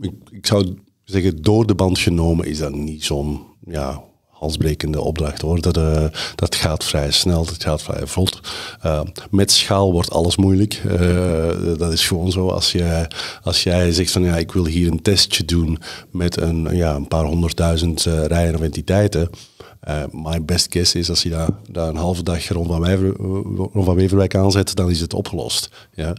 ik, ik zou zeggen, door de band genomen is dat niet zo'n. Ja, halsbrekende opdracht hoor. Dat, eh, dat gaat vrij snel, dat gaat vrij vlot. Eh, met schaal wordt alles moeilijk. Eh, dat is gewoon zo. Als, je, als jij zegt van ja, ik wil hier een testje doen met een, ja, een paar honderdduizend rijen of entiteiten uh, my best guess is als je daar, daar een halve dag rond van, Wever, rond van Weverwijk aanzet, dan is het opgelost. Ja.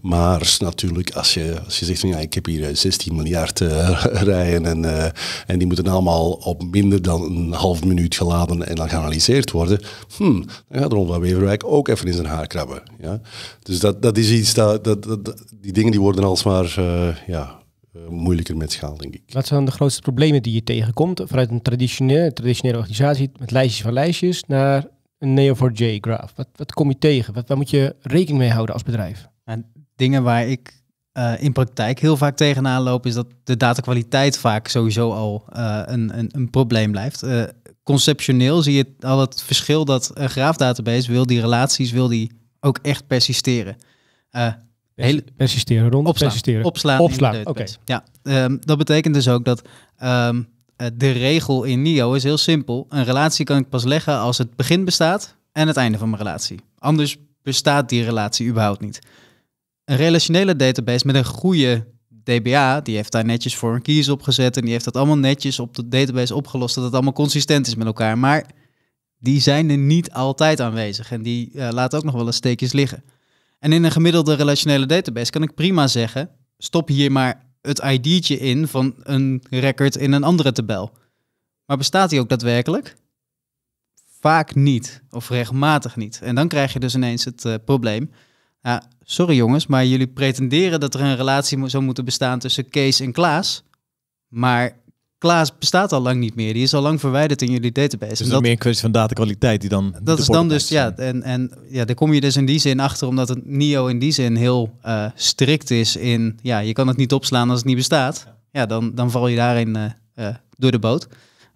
Maar natuurlijk, als je, als je zegt van ja, ik heb hier 16 eh, miljard eh, uh, rijen en, en die moeten allemaal op minder dan een half minuut geladen en dan geanalyseerd worden, hmm, dan gaat rond van Weverwijk ook even in zijn haar krabben. Ja. Dus dat, dat is iets, dat, dat, die dingen die worden alsmaar ja, eh, moeilijker met schaal, denk ik. Wat zijn de grootste problemen die je tegenkomt vanuit een traditionele, traditionele organisatie met lijstjes van lijstjes naar een Neo4j graaf? Wat, wat kom je tegen? Wat, waar moet je rekening mee houden als bedrijf? En dingen waar ik eh, in praktijk heel vaak tegenaan loop, is dat de datakwaliteit vaak sowieso al eh, een, een, een, probleem blijft. Uh, conceptioneel zie je al het verschil dat een graafdatabase wil die relaties, wil die ook echt persisteren. Hele... Persisteren, rond persisteren. Opslaan. Opslaan, oké. Ja, ehm, dat betekent dus ook dat ehm, eh, de regel in NIO is heel simpel. Een relatie kan ik pas leggen als het begin bestaat en het einde van mijn relatie. Anders bestaat die relatie überhaupt niet. Een relationele database met een goede DBA, die heeft daar netjes voor een keys opgezet en die heeft dat allemaal netjes op de database opgelost, dat het allemaal consistent is met elkaar. Maar die zijn er niet altijd aanwezig en die laat eh, laten ook nog wel eens steekjes liggen. En in een gemiddelde relationele database kan ik prima zeggen: stop hier maar het ID'tje in van een record in een andere tabel. Maar bestaat die ook daadwerkelijk? Vaak niet, of regelmatig niet. En dan krijg je dus ineens het eh, probleem. sorry jongens, maar jullie pretenderen dat er een relatie zou moeten bestaan tussen Kees en Klaas. Maar Klaas bestaat al lang niet meer. Die is al lang verwijderd in jullie database. Dus en dat is meer een kwestie van datakwaliteit die dan. Dat is dan dus, ja. En, en ja, daar kom je dus in die zin achter, omdat het NIO in die zin heel eh, strikt is in. Ja, je kan het niet opslaan als het niet bestaat. Ja, dan, dan val je daarin eh, eh, door de boot.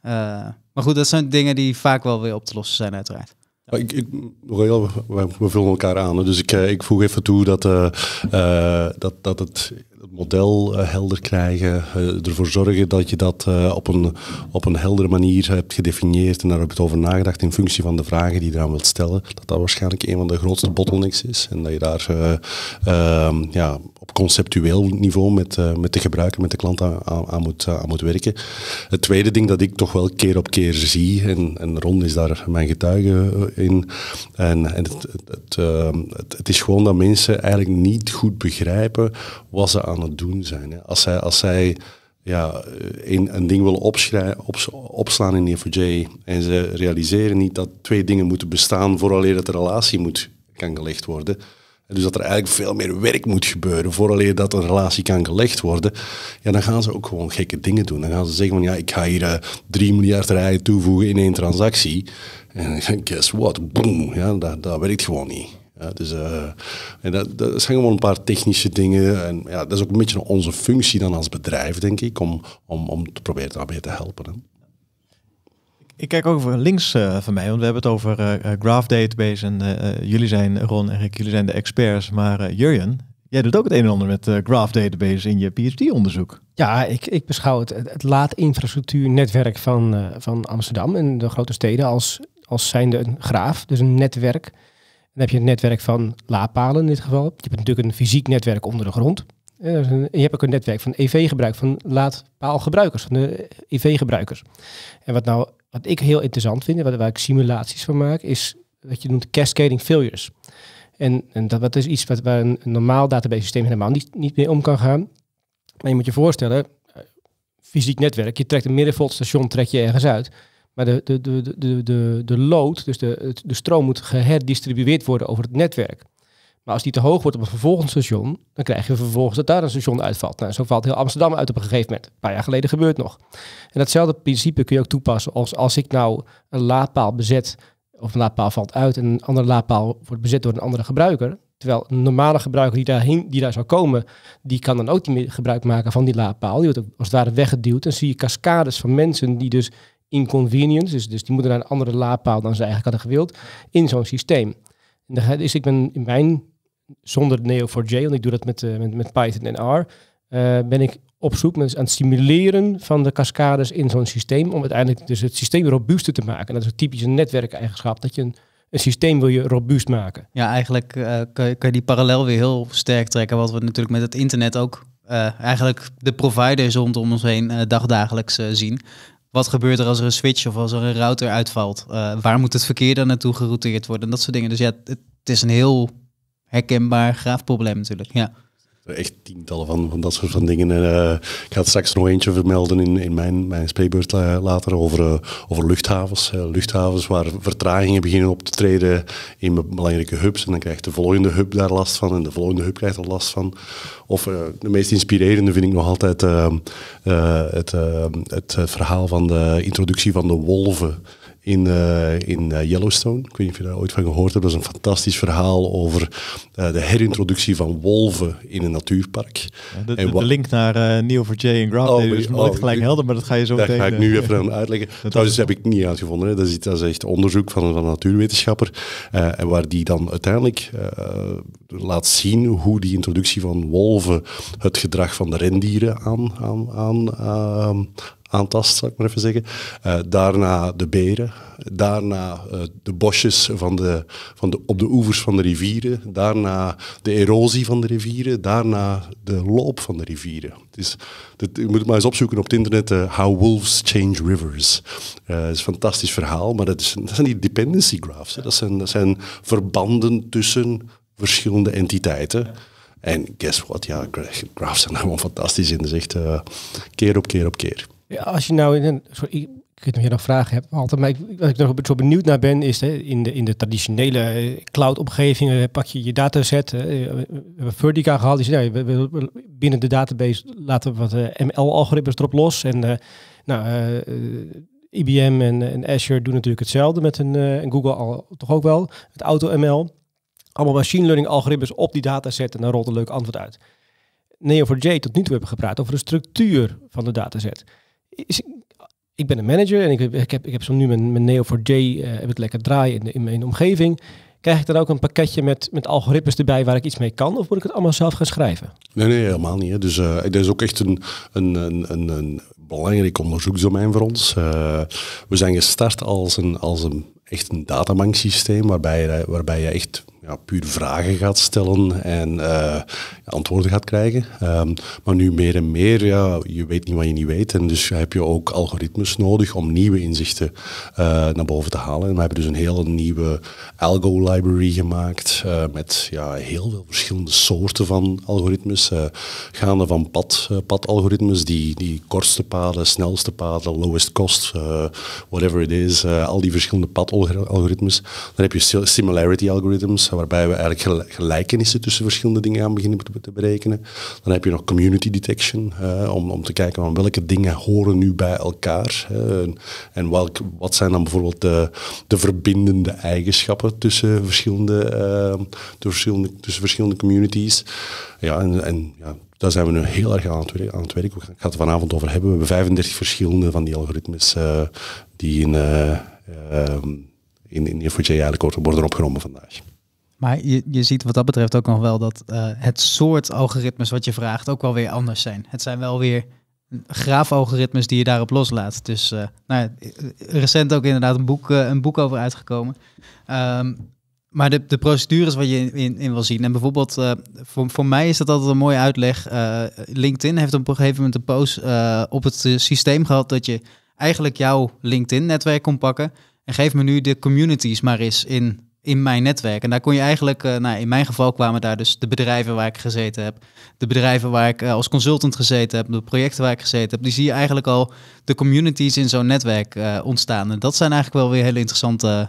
maar goed, dat zijn dingen die vaak wel weer op te lossen zijn, uiteraard. Ik, we vullen elkaar aan, dus ik, ik voeg even toe dat, dat, dat het model eh, helder krijgen, eh, ervoor zorgen dat je dat eh, op, een, op een heldere manier hebt gedefinieerd en daar hebt over nagedacht in functie van de vragen die je eraan wilt stellen, dat dat waarschijnlijk een van de grootste bottlenecks is en dat je daar ehm, ja, op conceptueel niveau met, met de gebruiker, met de klant aan, moet, aan moet werken. Het tweede ding dat ik toch wel keer op keer zie, en, en is daar mijn getuige in, en, en het, ehm, het, het is gewoon dat mensen eigenlijk niet goed begrijpen wat ze aan doen zijn. Hè. Als zij, als zij ja, een, een ding willen op, opslaan in Neo4j en ze realiseren niet dat twee dingen moeten bestaan vooraleer dat de relatie moet, kan gelegd worden. Dus dat er eigenlijk veel meer werk moet gebeuren voor vooraleer dat een relatie kan gelegd worden. Ja, dan gaan ze ook gewoon gekke dingen doen. Dan gaan ze zeggen van ja, ik ga hier eh, drie miljard rijen toevoegen in één transactie. En guess what? Boom, ja, dat, dat werkt gewoon niet. Ja, dus, uh, en dat, dat zijn gewoon een paar technische dingen. En ja, dat is ook een beetje onze functie dan als bedrijf, denk ik, om, om, om te proberen daarmee te helpen. Hè. Ik kijk over links eh, van mij, want we hebben het over eh, Graph Database. En jullie zijn, Ron en Rick, jullie zijn de experts. Maar Jurjen, jij doet ook het een en ander met Graph Database in je PhD-onderzoek. Ja, ik, ik beschouw het, het laadinfrastructuurnetwerk van, van Amsterdam en de grote steden als, als zijnde een graaf, dus een netwerk dan heb je een netwerk van laadpalen in dit geval. Je hebt natuurlijk een fysiek netwerk onder de grond. Eh, dus en je hebt ook een netwerk van EV-gebruik, van laadpaalgebruikers, van de EV-gebruikers. En wat, nou, wat ik heel interessant vind, en waar ik simulaties van maak, is wat je noemt cascading failures. En, en dat, dat, is iets wat, waar een, een normaal database systeem helemaal niet, niet mee om kan gaan. Maar je moet je voorstellen, eh, fysiek netwerk, je trekt een station, trek je ergens uit. Maar de, de, de, de, de, de lood, dus de, de stroom, moet geherdistribueerd worden over het netwerk. Maar als die te hoog wordt op een vervolgend station, dan krijg je vervolgens dat daar een station uitvalt. Nou, zo valt heel Amsterdam uit op een gegeven moment. Een paar jaar geleden gebeurt nog. En datzelfde principe kun je ook toepassen als als ik nou een laadpaal bezet, of een laadpaal valt uit en een andere laadpaal wordt bezet door een andere gebruiker. Terwijl een normale gebruiker die, daarheen, die daar zou komen, die kan dan ook niet meer gebruik maken van die laadpaal. Die wordt als het ware weggeduwd. En zie je cascades van mensen die dus inconvenience, dus, dus die moeten naar een andere laadpaal dan ze eigenlijk hadden gewild, in zo'n systeem. En is, ik ben in mijn, zonder Neo4j, want ik doe dat met, eh, met, met, Python en R, eh, ben ik op zoek met, aan het simuleren van de cascades in zo'n systeem, om uiteindelijk dus het systeem robuuster te maken. dat is een typische netwerkeigenschap, dat je een, een systeem wil je robuust maken. Ja, eigenlijk eh, kan je, die parallel weer heel sterk trekken, wat we natuurlijk met het internet ook eigenlijk de providers rondom ons heen uh, dagdagelijks zien wat gebeurt er als er een switch of als er een router uitvalt? Eh, waar moet het verkeer dan naartoe gerouteerd worden? En dat soort dingen. Dus ja, het, het is een heel herkenbaar graafprobleem natuurlijk. Ja echt tientallen van, van dat soort van dingen. Uh, ik ga straks nog eentje vermelden in, in mijn, mijn spreekbeurt eh, later over, eh, over luchthavens. luchthavens waar vertragingen beginnen op te treden in belangrijke hubs. En dan krijgt de volgende hub daar last van en de volgende hub krijgt er last van. Of de meest inspirerende vind ik nog altijd het, het verhaal van de introductie van de wolven in, eh, in eh, Yellowstone. Ik weet niet of je daar ooit van gehoord hebt. Dat is een fantastisch verhaal over eh, de herintroductie van wolven in een natuurpark. de, en de, link naar uh, Neo 4J en Ground oh, is oh, nooit gelijk helder, maar dat ga je zo Dat ga ik nu even aan uitleggen. Dat Trouwens, dat heb ik niet uitgevonden. Hè. Dat, is, dat is echt onderzoek van, van een natuurwetenschapper. en waar die dan uiteindelijk laat zien hoe die introductie van wolven het gedrag van de rendieren aan, aan, aan ehm, aantast, zal ik maar even zeggen. Eh, daarna de beren, daarna eh, de bosjes van de, van de, op de oevers van de rivieren, daarna de erosie van de rivieren, daarna de loop van de rivieren. Dus dat, je moet het maar eens opzoeken op het internet, eh, How Wolves Change Rivers. dat is een fantastisch verhaal, maar dat, is, zijn die dependency graphs. Dat, zijn, dat zijn verbanden tussen verschillende entiteiten. En guess what? Ja, graphs zijn gewoon fantastisch in. de echt keer op keer op keer als je nou in een soort, ik weet niet of je nog vragen hebt, altijd, maar ik, wat ik nog zo benieuwd naar ben, is hè, in, de, in de traditionele eh, cloud-omgevingen eh, pak je je dataset. Hè, eh, we hebben Vertica gehad, die zei, nou, we, we, binnen de database laten we wat ML-algoritmes erop los. En nou, IBM en, en, Azure doen natuurlijk hetzelfde met een en Google al, toch ook wel, het AutoML. Allemaal machine learning algoritmes op die dataset en dan rolt een leuk antwoord uit. Neo4j tot nu toe hebben gepraat over de structuur van de dataset ik ben een manager en ik, ik heb, ik heb zo nu mijn, mijn Neo4j, uh, eh, heb ik lekker draaien in, in mijn omgeving. Krijg ik dan ook een pakketje met, met algoritmes erbij waar ik iets mee kan? Of moet ik het allemaal zelf gaan schrijven? Nee, nee, helemaal niet. Hè. Dus uh, is ook echt een, een, een, een, belangrijk onderzoeksdomein voor ons. Eh, we zijn gestart als een, als een echt een databanksysteem waarbij, waarbij je echt ja, puur vragen gaat stellen en eh, antwoorden gaat krijgen. Ehm, maar nu meer en meer, ja, je weet niet wat je niet weet. En dus heb je ook algoritmes nodig om nieuwe inzichten eh, naar boven te halen. En we hebben dus een hele nieuwe algo-library gemaakt eh, met ja, heel veel verschillende soorten van algoritmes. gaande van pad, algoritmes die, die kortste paden, snelste paden, lowest cost, whatever it is. al die verschillende algoritmes Dan heb je similarity algoritmes waarbij we eigenlijk gelijkenissen tussen verschillende dingen aan beginnen te berekenen. Dan heb je nog community detection, om, om te kijken van welke dingen horen nu bij elkaar. Hè, en, en welk, wat zijn dan bijvoorbeeld de, de verbindende eigenschappen tussen verschillende, ehm, tussen verschillende communities. Ja, en, ja, daar zijn we nu heel erg aan het werk. Aan het werk. Ik ga het vanavond over hebben. We hebben 35 verschillende van die algoritmes eh, die in, uh, in, in InfoJ eigenlijk worden opgenomen vandaag. Maar je, je ziet wat dat betreft ook nog wel dat eh, het soort algoritmes wat je vraagt ook wel weer anders zijn. Het zijn wel weer graafalgoritmes die je daarop loslaat. Dus eh, nou eh, recent ook inderdaad een boek, een boek over uitgekomen. Ehm, maar de, de procedures wat je in, in, wil zien. En bijvoorbeeld, voor, voor mij is dat altijd een mooie uitleg. LinkedIn heeft op een gegeven moment een post op het systeem gehad dat je eigenlijk jouw LinkedIn-netwerk kon pakken. En geef me nu de communities maar eens in in mijn netwerk. En daar kon je eigenlijk, uh, nou, in mijn geval kwamen daar dus de bedrijven waar ik gezeten heb, de bedrijven waar ik eh, als consultant gezeten heb, de projecten waar ik gezeten heb, die zie je eigenlijk al de communities in zo'n netwerk eh, ontstaan. En dat zijn eigenlijk wel weer hele interessante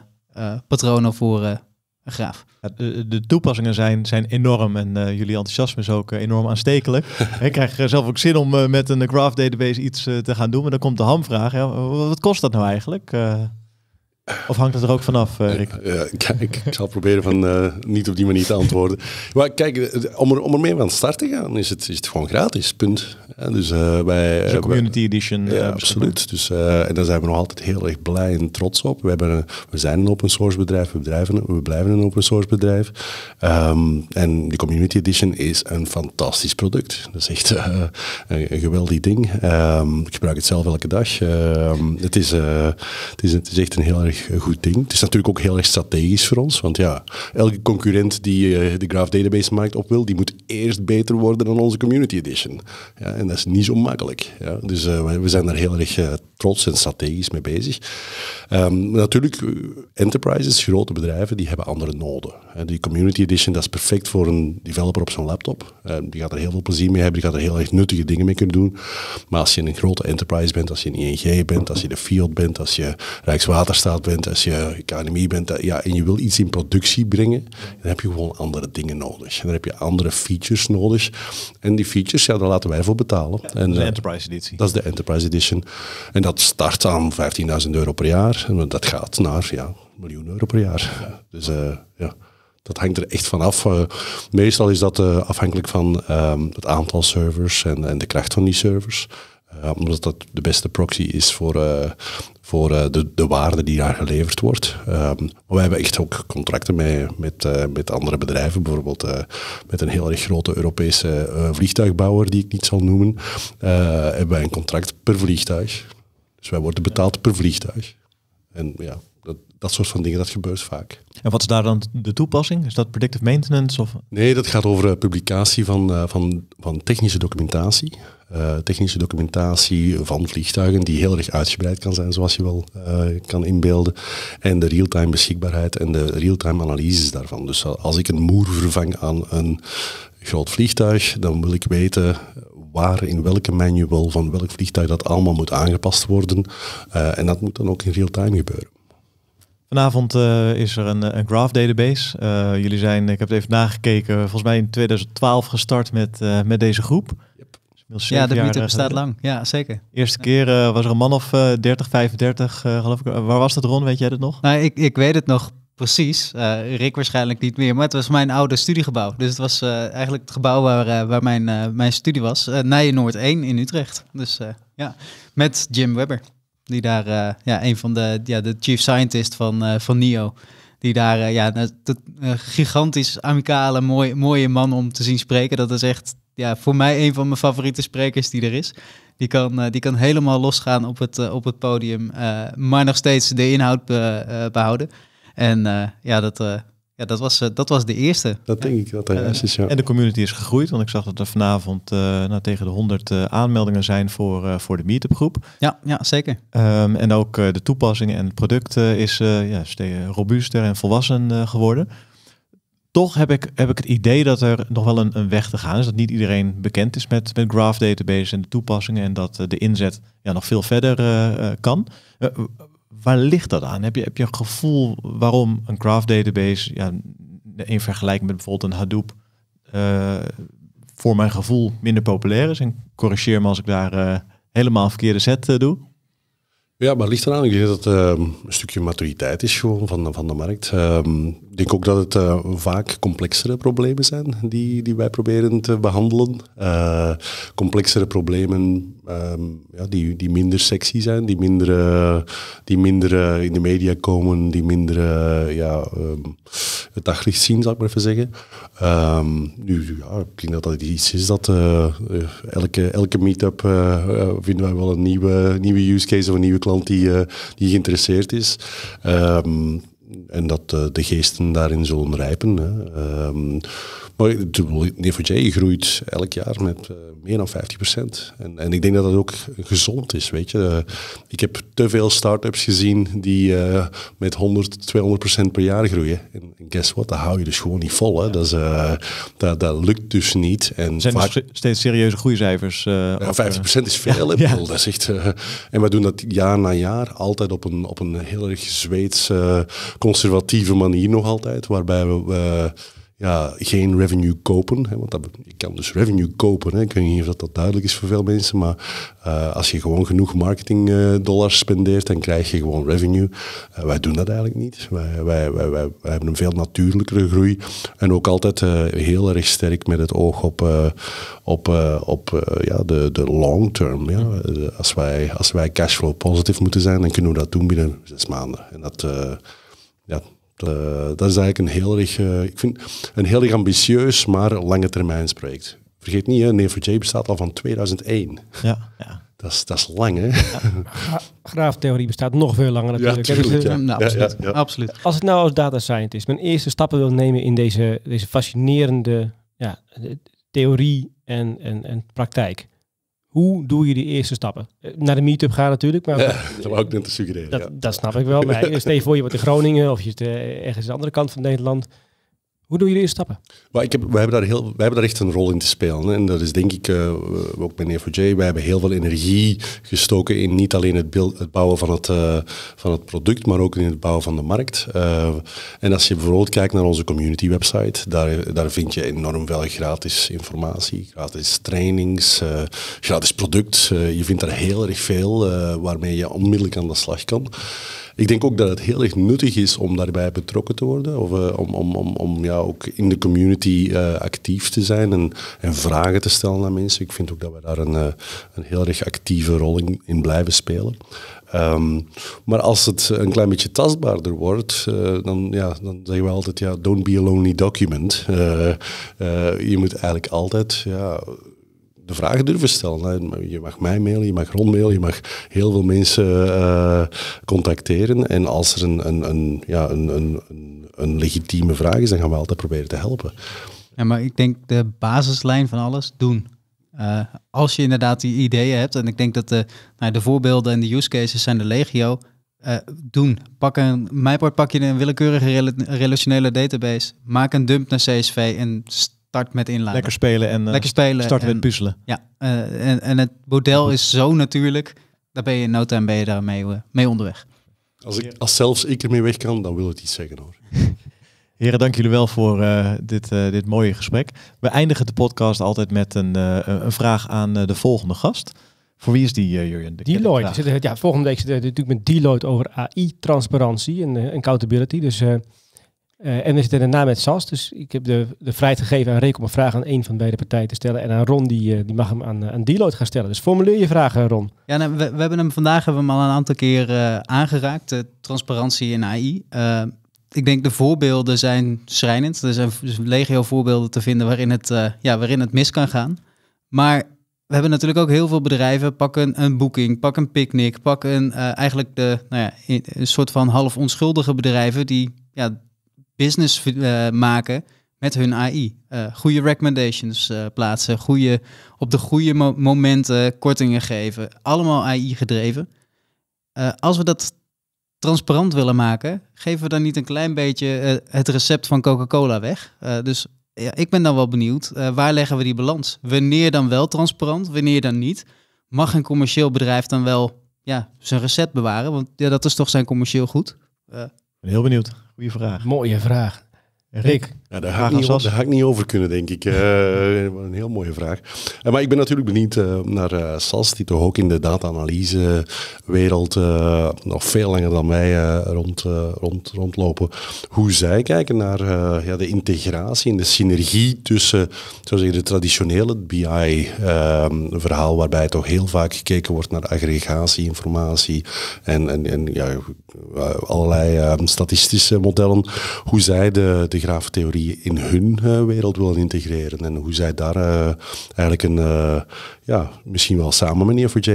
patronen voor een graaf. De, toepassingen zijn, zijn enorm en jullie enthousiasme is ook enorm aanstekelijk. ik krijg zelf ook zin om met een graph database iets te gaan doen, maar dan komt de hamvraag. wat kost dat nou eigenlijk? Of hangt het er ook vanaf, eh, Rick? kijk, ik zal proberen van eh, niet op die manier te antwoorden. Maar kijk, eh, om, er, om ermee van start te gaan, is het, is het gewoon gratis, punt. En dus, uh, wij, community edition. Ja, absoluut. Dus, en daar zijn we nog altijd heel erg blij en trots op. We, hebben, we zijn een open source bedrijf, we, bedrijven, we blijven een open source bedrijf. Ehm, en de community edition is een fantastisch product. Dat is echt een, geweldig ding. Ehm, ik gebruik het zelf elke dag. Ehm, het, is, het, is, het is echt een heel erg een goed ding. Het is natuurlijk ook heel erg strategisch voor ons. Want ja, elke concurrent die eh, de Graph Database markt op wil, die moet eerst beter worden dan onze Community Edition. Ja, en dat is niet zo makkelijk. Ja. Dus eh, we zijn daar heel erg eh, trots en strategisch mee bezig. Ehm, natuurlijk, enterprises, grote bedrijven, die hebben andere noden. die Community Edition, dat is perfect voor een developer op zijn laptop. Ehm, die gaat er heel veel plezier mee hebben, die gaat er heel erg nuttige dingen mee kunnen doen. Maar als je een grote enterprise bent, als je een ING bent, als je de Field bent, als je Rijkswaterstaat als je KNMI bent ja, en je wil iets in productie brengen, dan heb je gewoon andere dingen nodig. En dan heb je andere features nodig. En die features, ja, daar laten wij voor betalen. en, de eh, Enterprise Edition. Dat is de Enterprise Edition. En dat start aan 15.000 euro per jaar. En dat gaat naar ja, miljoen euro per jaar. Dus eh, ja. Dat hangt er echt van af. Eh, meestal is dat afhankelijk van ehm, het aantal servers en, en de kracht van die servers omdat dat de beste proxy is voor, eh, voor eh, de, de waarde die daar geleverd wordt. Ehm, maar wij hebben echt ook contracten met, met, eh, met andere bedrijven, bijvoorbeeld met een heel erg grote Europese vliegtuigbouwer, die ik niet zal noemen, hebben wij een contract per vliegtuig. Dus wij worden betaald per vliegtuig. En ja, dat soort van dingen, dat gebeurt vaak. En wat is daar dan de toepassing? Is dat predictive maintenance? Of? Nee, dat gaat over eh, publicatie van, eh, van, van technische documentatie. Eh, technische documentatie van vliegtuigen die heel erg uitgebreid kan zijn, zoals je wel kan inbeelden. En de real-time beschikbaarheid en de real-time analyses daarvan. Dus als ik een moer vervang aan een groot vliegtuig, dan wil ik weten waar, in welke manual van welk vliegtuig dat allemaal moet aangepast worden. en dat moet dan ook in real-time gebeuren. Vanavond eh, is er een, eh, een Graph database. Eh, jullie zijn, ik heb het even nagekeken, volgens mij in 2012 gestart met, met deze groep. Yep. Dus ja, de meetup bestaat lang. Ja, zeker. Eerste keer was er een man of 30, 35, geloof ik. Waar was dat, Ron? Weet jij dat nog? Nou, ik, ik weet het nog precies. Rick waarschijnlijk niet meer, maar het was mijn oude studiegebouw. Dus het was eigenlijk het gebouw waar, waar mijn, mijn studie was. Nijen Noord 1 in Utrecht. Dus ja, met Jim Webber. Die daar, eh, ja, een van de, ja, de chief scientist van, eh, van NIO. Die daar, uh, ja, dat, gigantisch amicale, mooi, mooie man om te zien spreken. Dat is echt, ja, voor mij een van mijn favoriete sprekers die er is. Die kan, die kan helemaal losgaan op het, op het podium, maar nog steeds de inhoud behouden. En ja, dat ja, dat was, eh, dat was de eerste. Dat denk ik dat er eh, is, dus En de community is gegroeid, want ik zag dat er vanavond eh, nou, tegen de 100 aanmeldingen zijn voor, uh, voor de meetup groep. Ja, ja zeker. Ehm, en ook de toepassing en het product is ja, robuuster en volwassen geworden. Toch heb ik, heb ik het idee dat er nog wel een, weg te gaan is. Dat niet iedereen bekend is met, met Graph Database en de toepassingen. En dat de inzet ja, nog veel verder kan waar ligt dat aan? Heb je, heb je een gevoel waarom een graph database, ja, in vergelijking met bijvoorbeeld een Hadoop, eh, voor mijn gevoel minder populair is? En corrigeer me als ik daar eh, helemaal verkeerde set eh, doe. Ja, maar ligt eraan. Ik denk dat het ehm, een stukje maturiteit is gewoon van, de, van de markt. Ehm, ik denk ook dat het eh, vaak complexere problemen zijn die, die wij proberen te behandelen. Eh, complexere problemen ehm, ja, die, die minder sexy zijn, die minder, eh, die minder in de media komen, die minder ja, het daglicht zien, zou ik maar even zeggen. Ehm, nu, ja, ik denk dat dat iets is dat eh, elke, elke meet-up eh, eh, vinden wij wel een nieuwe, nieuwe use case of een nieuwe klant die, die geïnteresseerd is. Ehm, en dat de geesten daarin zullen rijpen. Hè. Ehm, maar de j groeit elk jaar met eh, meer dan 50%. En, en ik denk dat dat ook gezond is, weet je. Eh, ik heb te veel start-ups gezien die uh, met 100, 200% per jaar groeien. En guess what, daar hou je dus gewoon niet vol. Hè? Dat, is, dat, dat, lukt dus niet. En Zijn vaak... steeds serieuze groeicijfers? ja, 50% is veel, ja, ja. Dat is echt, en we doen dat jaar na jaar, altijd op een, op een heel erg Zweeds conservatieve manier nog altijd, waarbij we ja, geen revenue kopen. Hè, want dat, je kan dus revenue kopen. Hè. Ik weet niet of dat, dat duidelijk is voor veel mensen. Maar eh, als je gewoon genoeg marketing uh, dollars spendeert, dan krijg je gewoon revenue. Eh, wij doen dat eigenlijk niet. Wij, wij, wij, wij, hebben een veel natuurlijkere groei. En ook altijd heel erg sterk met het oog op, op, op ja, de, de long term. Ja. Als, wij, als wij cashflow positief moeten zijn, dan kunnen we dat doen binnen zes maanden. En dat ja, eh, dat is eigenlijk een heel erg, eh, ik vind, een heel erg ambitieus, maar lange termijn spreekt. Vergeet niet, J. bestaat al van 2001. Ja, ja. Dat is, dat is lang, hè? Ja, graaftheorie bestaat nog veel langer natuurlijk. Dus, eh, mm, nou, ja, absoluut. Ja, absoluut. Als ik nou als data scientist mijn eerste stappen wil nemen in deze, deze fascinerende ja, theorie en, en, en praktijk, hoe doe je die eerste stappen? Eh, naar de meetup gaan natuurlijk. Maar ja, dat ook net te suggereren. Dat, dat snap ik wel. Maar stel je voor, je wordt in Groningen of je zit eh, ergens aan de andere kant van Nederland. Hoe doen jullie je stappen? Maar ik heb, we, hebben daar heel, we hebben daar echt een rol in te spelen. En dat is denk ik, eh, ook bij Neer4J, wij hebben heel veel energie gestoken in niet alleen het, beeld, het bouwen van het, eh, van het product, maar ook in het bouwen van de markt. Eh, en als je bijvoorbeeld kijkt naar onze community website, daar, daar vind je enorm veel gratis informatie, gratis trainings, gratis product. je vindt daar heel erg veel waarmee je onmiddellijk aan de slag kan. Ik denk ook dat het heel erg nuttig is om daarbij betrokken te worden. Of eh, om, om, om, om ja, ook in de community eh, actief te zijn en, en vragen te stellen aan mensen. Ik vind ook dat we daar een, eh, een heel erg actieve rol in, blijven spelen. Ehm, maar als het een klein beetje tastbaarder wordt, dan, ja, dan zeggen we altijd, ja, don't be a lonely document. je moet eigenlijk altijd ja, de vragen durven stellen. Je mag mij mailen, je mag Ron mailen, je mag heel veel mensen eh, contacteren. En als er een, een, een ja, een, een, een legitieme vraag is, dan gaan we altijd proberen te helpen. Ja, maar ik denk de basislijn van alles, doen. Eh, als je inderdaad die ideeën hebt, en ik denk dat de, nou, de voorbeelden en de use cases zijn de legio, uh, doen. Pak een, mijport pak je een willekeurige relationele database, maak een dump naar CSV en st start met inladen. Lekker spelen en eh, Lekker spelen starten met puzzelen. Ja, eh, en, en het model is zo natuurlijk. Daar ben je in no time ben je daarmee mee, eh, mee onderweg. Als, ik, als zelfs ik ermee weg kan, dan wil het iets zeggen hoor. Heren, dank jullie wel voor dit, dit mooie gesprek. We eindigen de podcast altijd met een, een vraag aan de volgende gast. Voor wie is die, Jurjen? Deloitte. Ja, volgende week zit natuurlijk met Deloitte over AI-transparantie en accountability. Dus eh, en we zitten daarna met SAS. Dus ik heb de, de vrijheid gegeven aan Rick om een vraag aan één van beide partijen te stellen. En aan Ron, die, eh, die mag hem aan, uh, Deloitte gaan stellen. Dus formuleer je vragen, Ron. Ja, nou, we, we, hebben hem vandaag hebben we hem al een aantal keer aangeraakt. transparantie in AI. ik denk de voorbeelden zijn schrijnend. Er zijn dus legio voorbeelden te vinden waarin het, ja, waarin het mis kan gaan. Maar we hebben natuurlijk ook heel veel bedrijven. Pak een, een boeking, pak een picknick, pak een, eigenlijk de, nou ja, een soort van half onschuldige bedrijven die ja, business eh, maken met hun AI. Eh, goede recommendations eh, plaatsen, goede, op de goede momenten kortingen geven. Allemaal AI gedreven. als we dat transparant willen maken, geven we dan niet een klein beetje het recept van Coca-Cola weg? dus ja, ik ben dan wel benieuwd, waar leggen we die balans? Wanneer dan wel transparant, wanneer dan niet? Mag een commercieel bedrijf dan wel ja, zijn recept bewaren? Want ja, dat is toch zijn commercieel goed? Uh, heel benieuwd. Goeie vraag. Mooie vraag. Rick. Ja, daar, ga ik, niet over kunnen, denk ik. Eh, eh, een heel mooie vraag. Eh, maar ik ben natuurlijk benieuwd naar SAS, die toch ook in de data-analyse-wereld nog veel langer dan mij rond, rond, rondlopen. Hoe zij kijken naar ja, de integratie en de synergie tussen zeggen, de traditionele BI-verhaal, ehm, waarbij toch heel vaak gekeken wordt naar aggregatie, informatie en, en, en ja, allerlei ehm, statistische modellen. Hoe zij de, de graaftheorie in hun eh, wereld willen integreren. En hoe zij daar eh, eigenlijk een, eh, ja, misschien wel samen met Neo4j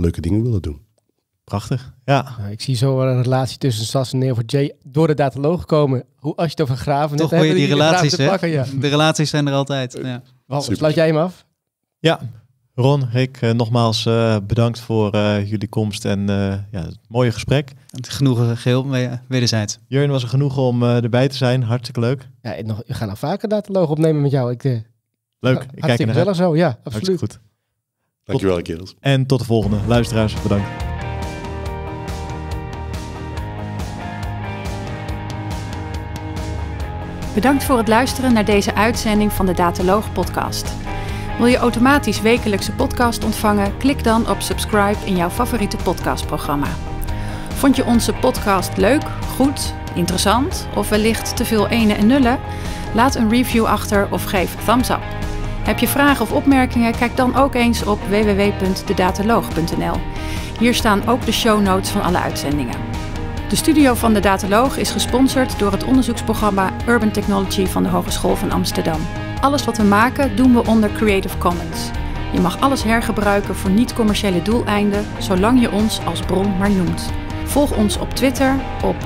leuke dingen willen doen. Prachtig, ja. ik zie zo een relatie tussen SAS en Neo4j door de dataloog komen. Hoe, als je het over graven Toch wil je die, relaties, hè? De relaties zijn er altijd, ja. Wow, sluit jij hem af? Ja. Ron, Rick, eh, nogmaals eh, bedankt voor eh, jullie komst en ja, het mooie gesprek. Het genoegen geheel wederzijds. Jörn was er genoeg om erbij te zijn. Hartstikke leuk. Ja, nog, we gaan nog vaker dataloog opnemen met jou. Ik, leuk, ik kijk ernaar wel zo, ja, absoluut. Hartstikke goed. Dankjewel, kerels. En tot de volgende. Luisteraars, bedankt. Bedankt voor het luisteren naar deze uitzending van de Dataloog podcast. Wil je automatisch wekelijkse podcast ontvangen? Klik dan op subscribe in jouw favoriete podcastprogramma. Vond je onze podcast leuk, goed, interessant of wellicht te veel ene en nullen? Laat een review achter of geef thumbs up. Heb je vragen of opmerkingen? Kijk dan ook eens op www.dedataloog.nl. Hier staan ook de show notes van alle uitzendingen. De studio van de Dataloog is gesponsord door het onderzoeksprogramma Urban Technology van de Hogeschool van Amsterdam. Alles wat we maken doen we onder Creative Commons. Je mag alles hergebruiken voor niet-commerciële doeleinden, zolang je ons als bron maar noemt. Volg ons op Twitter op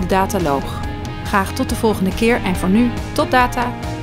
@dedataloog. Graag tot de volgende keer en voor nu, tot data!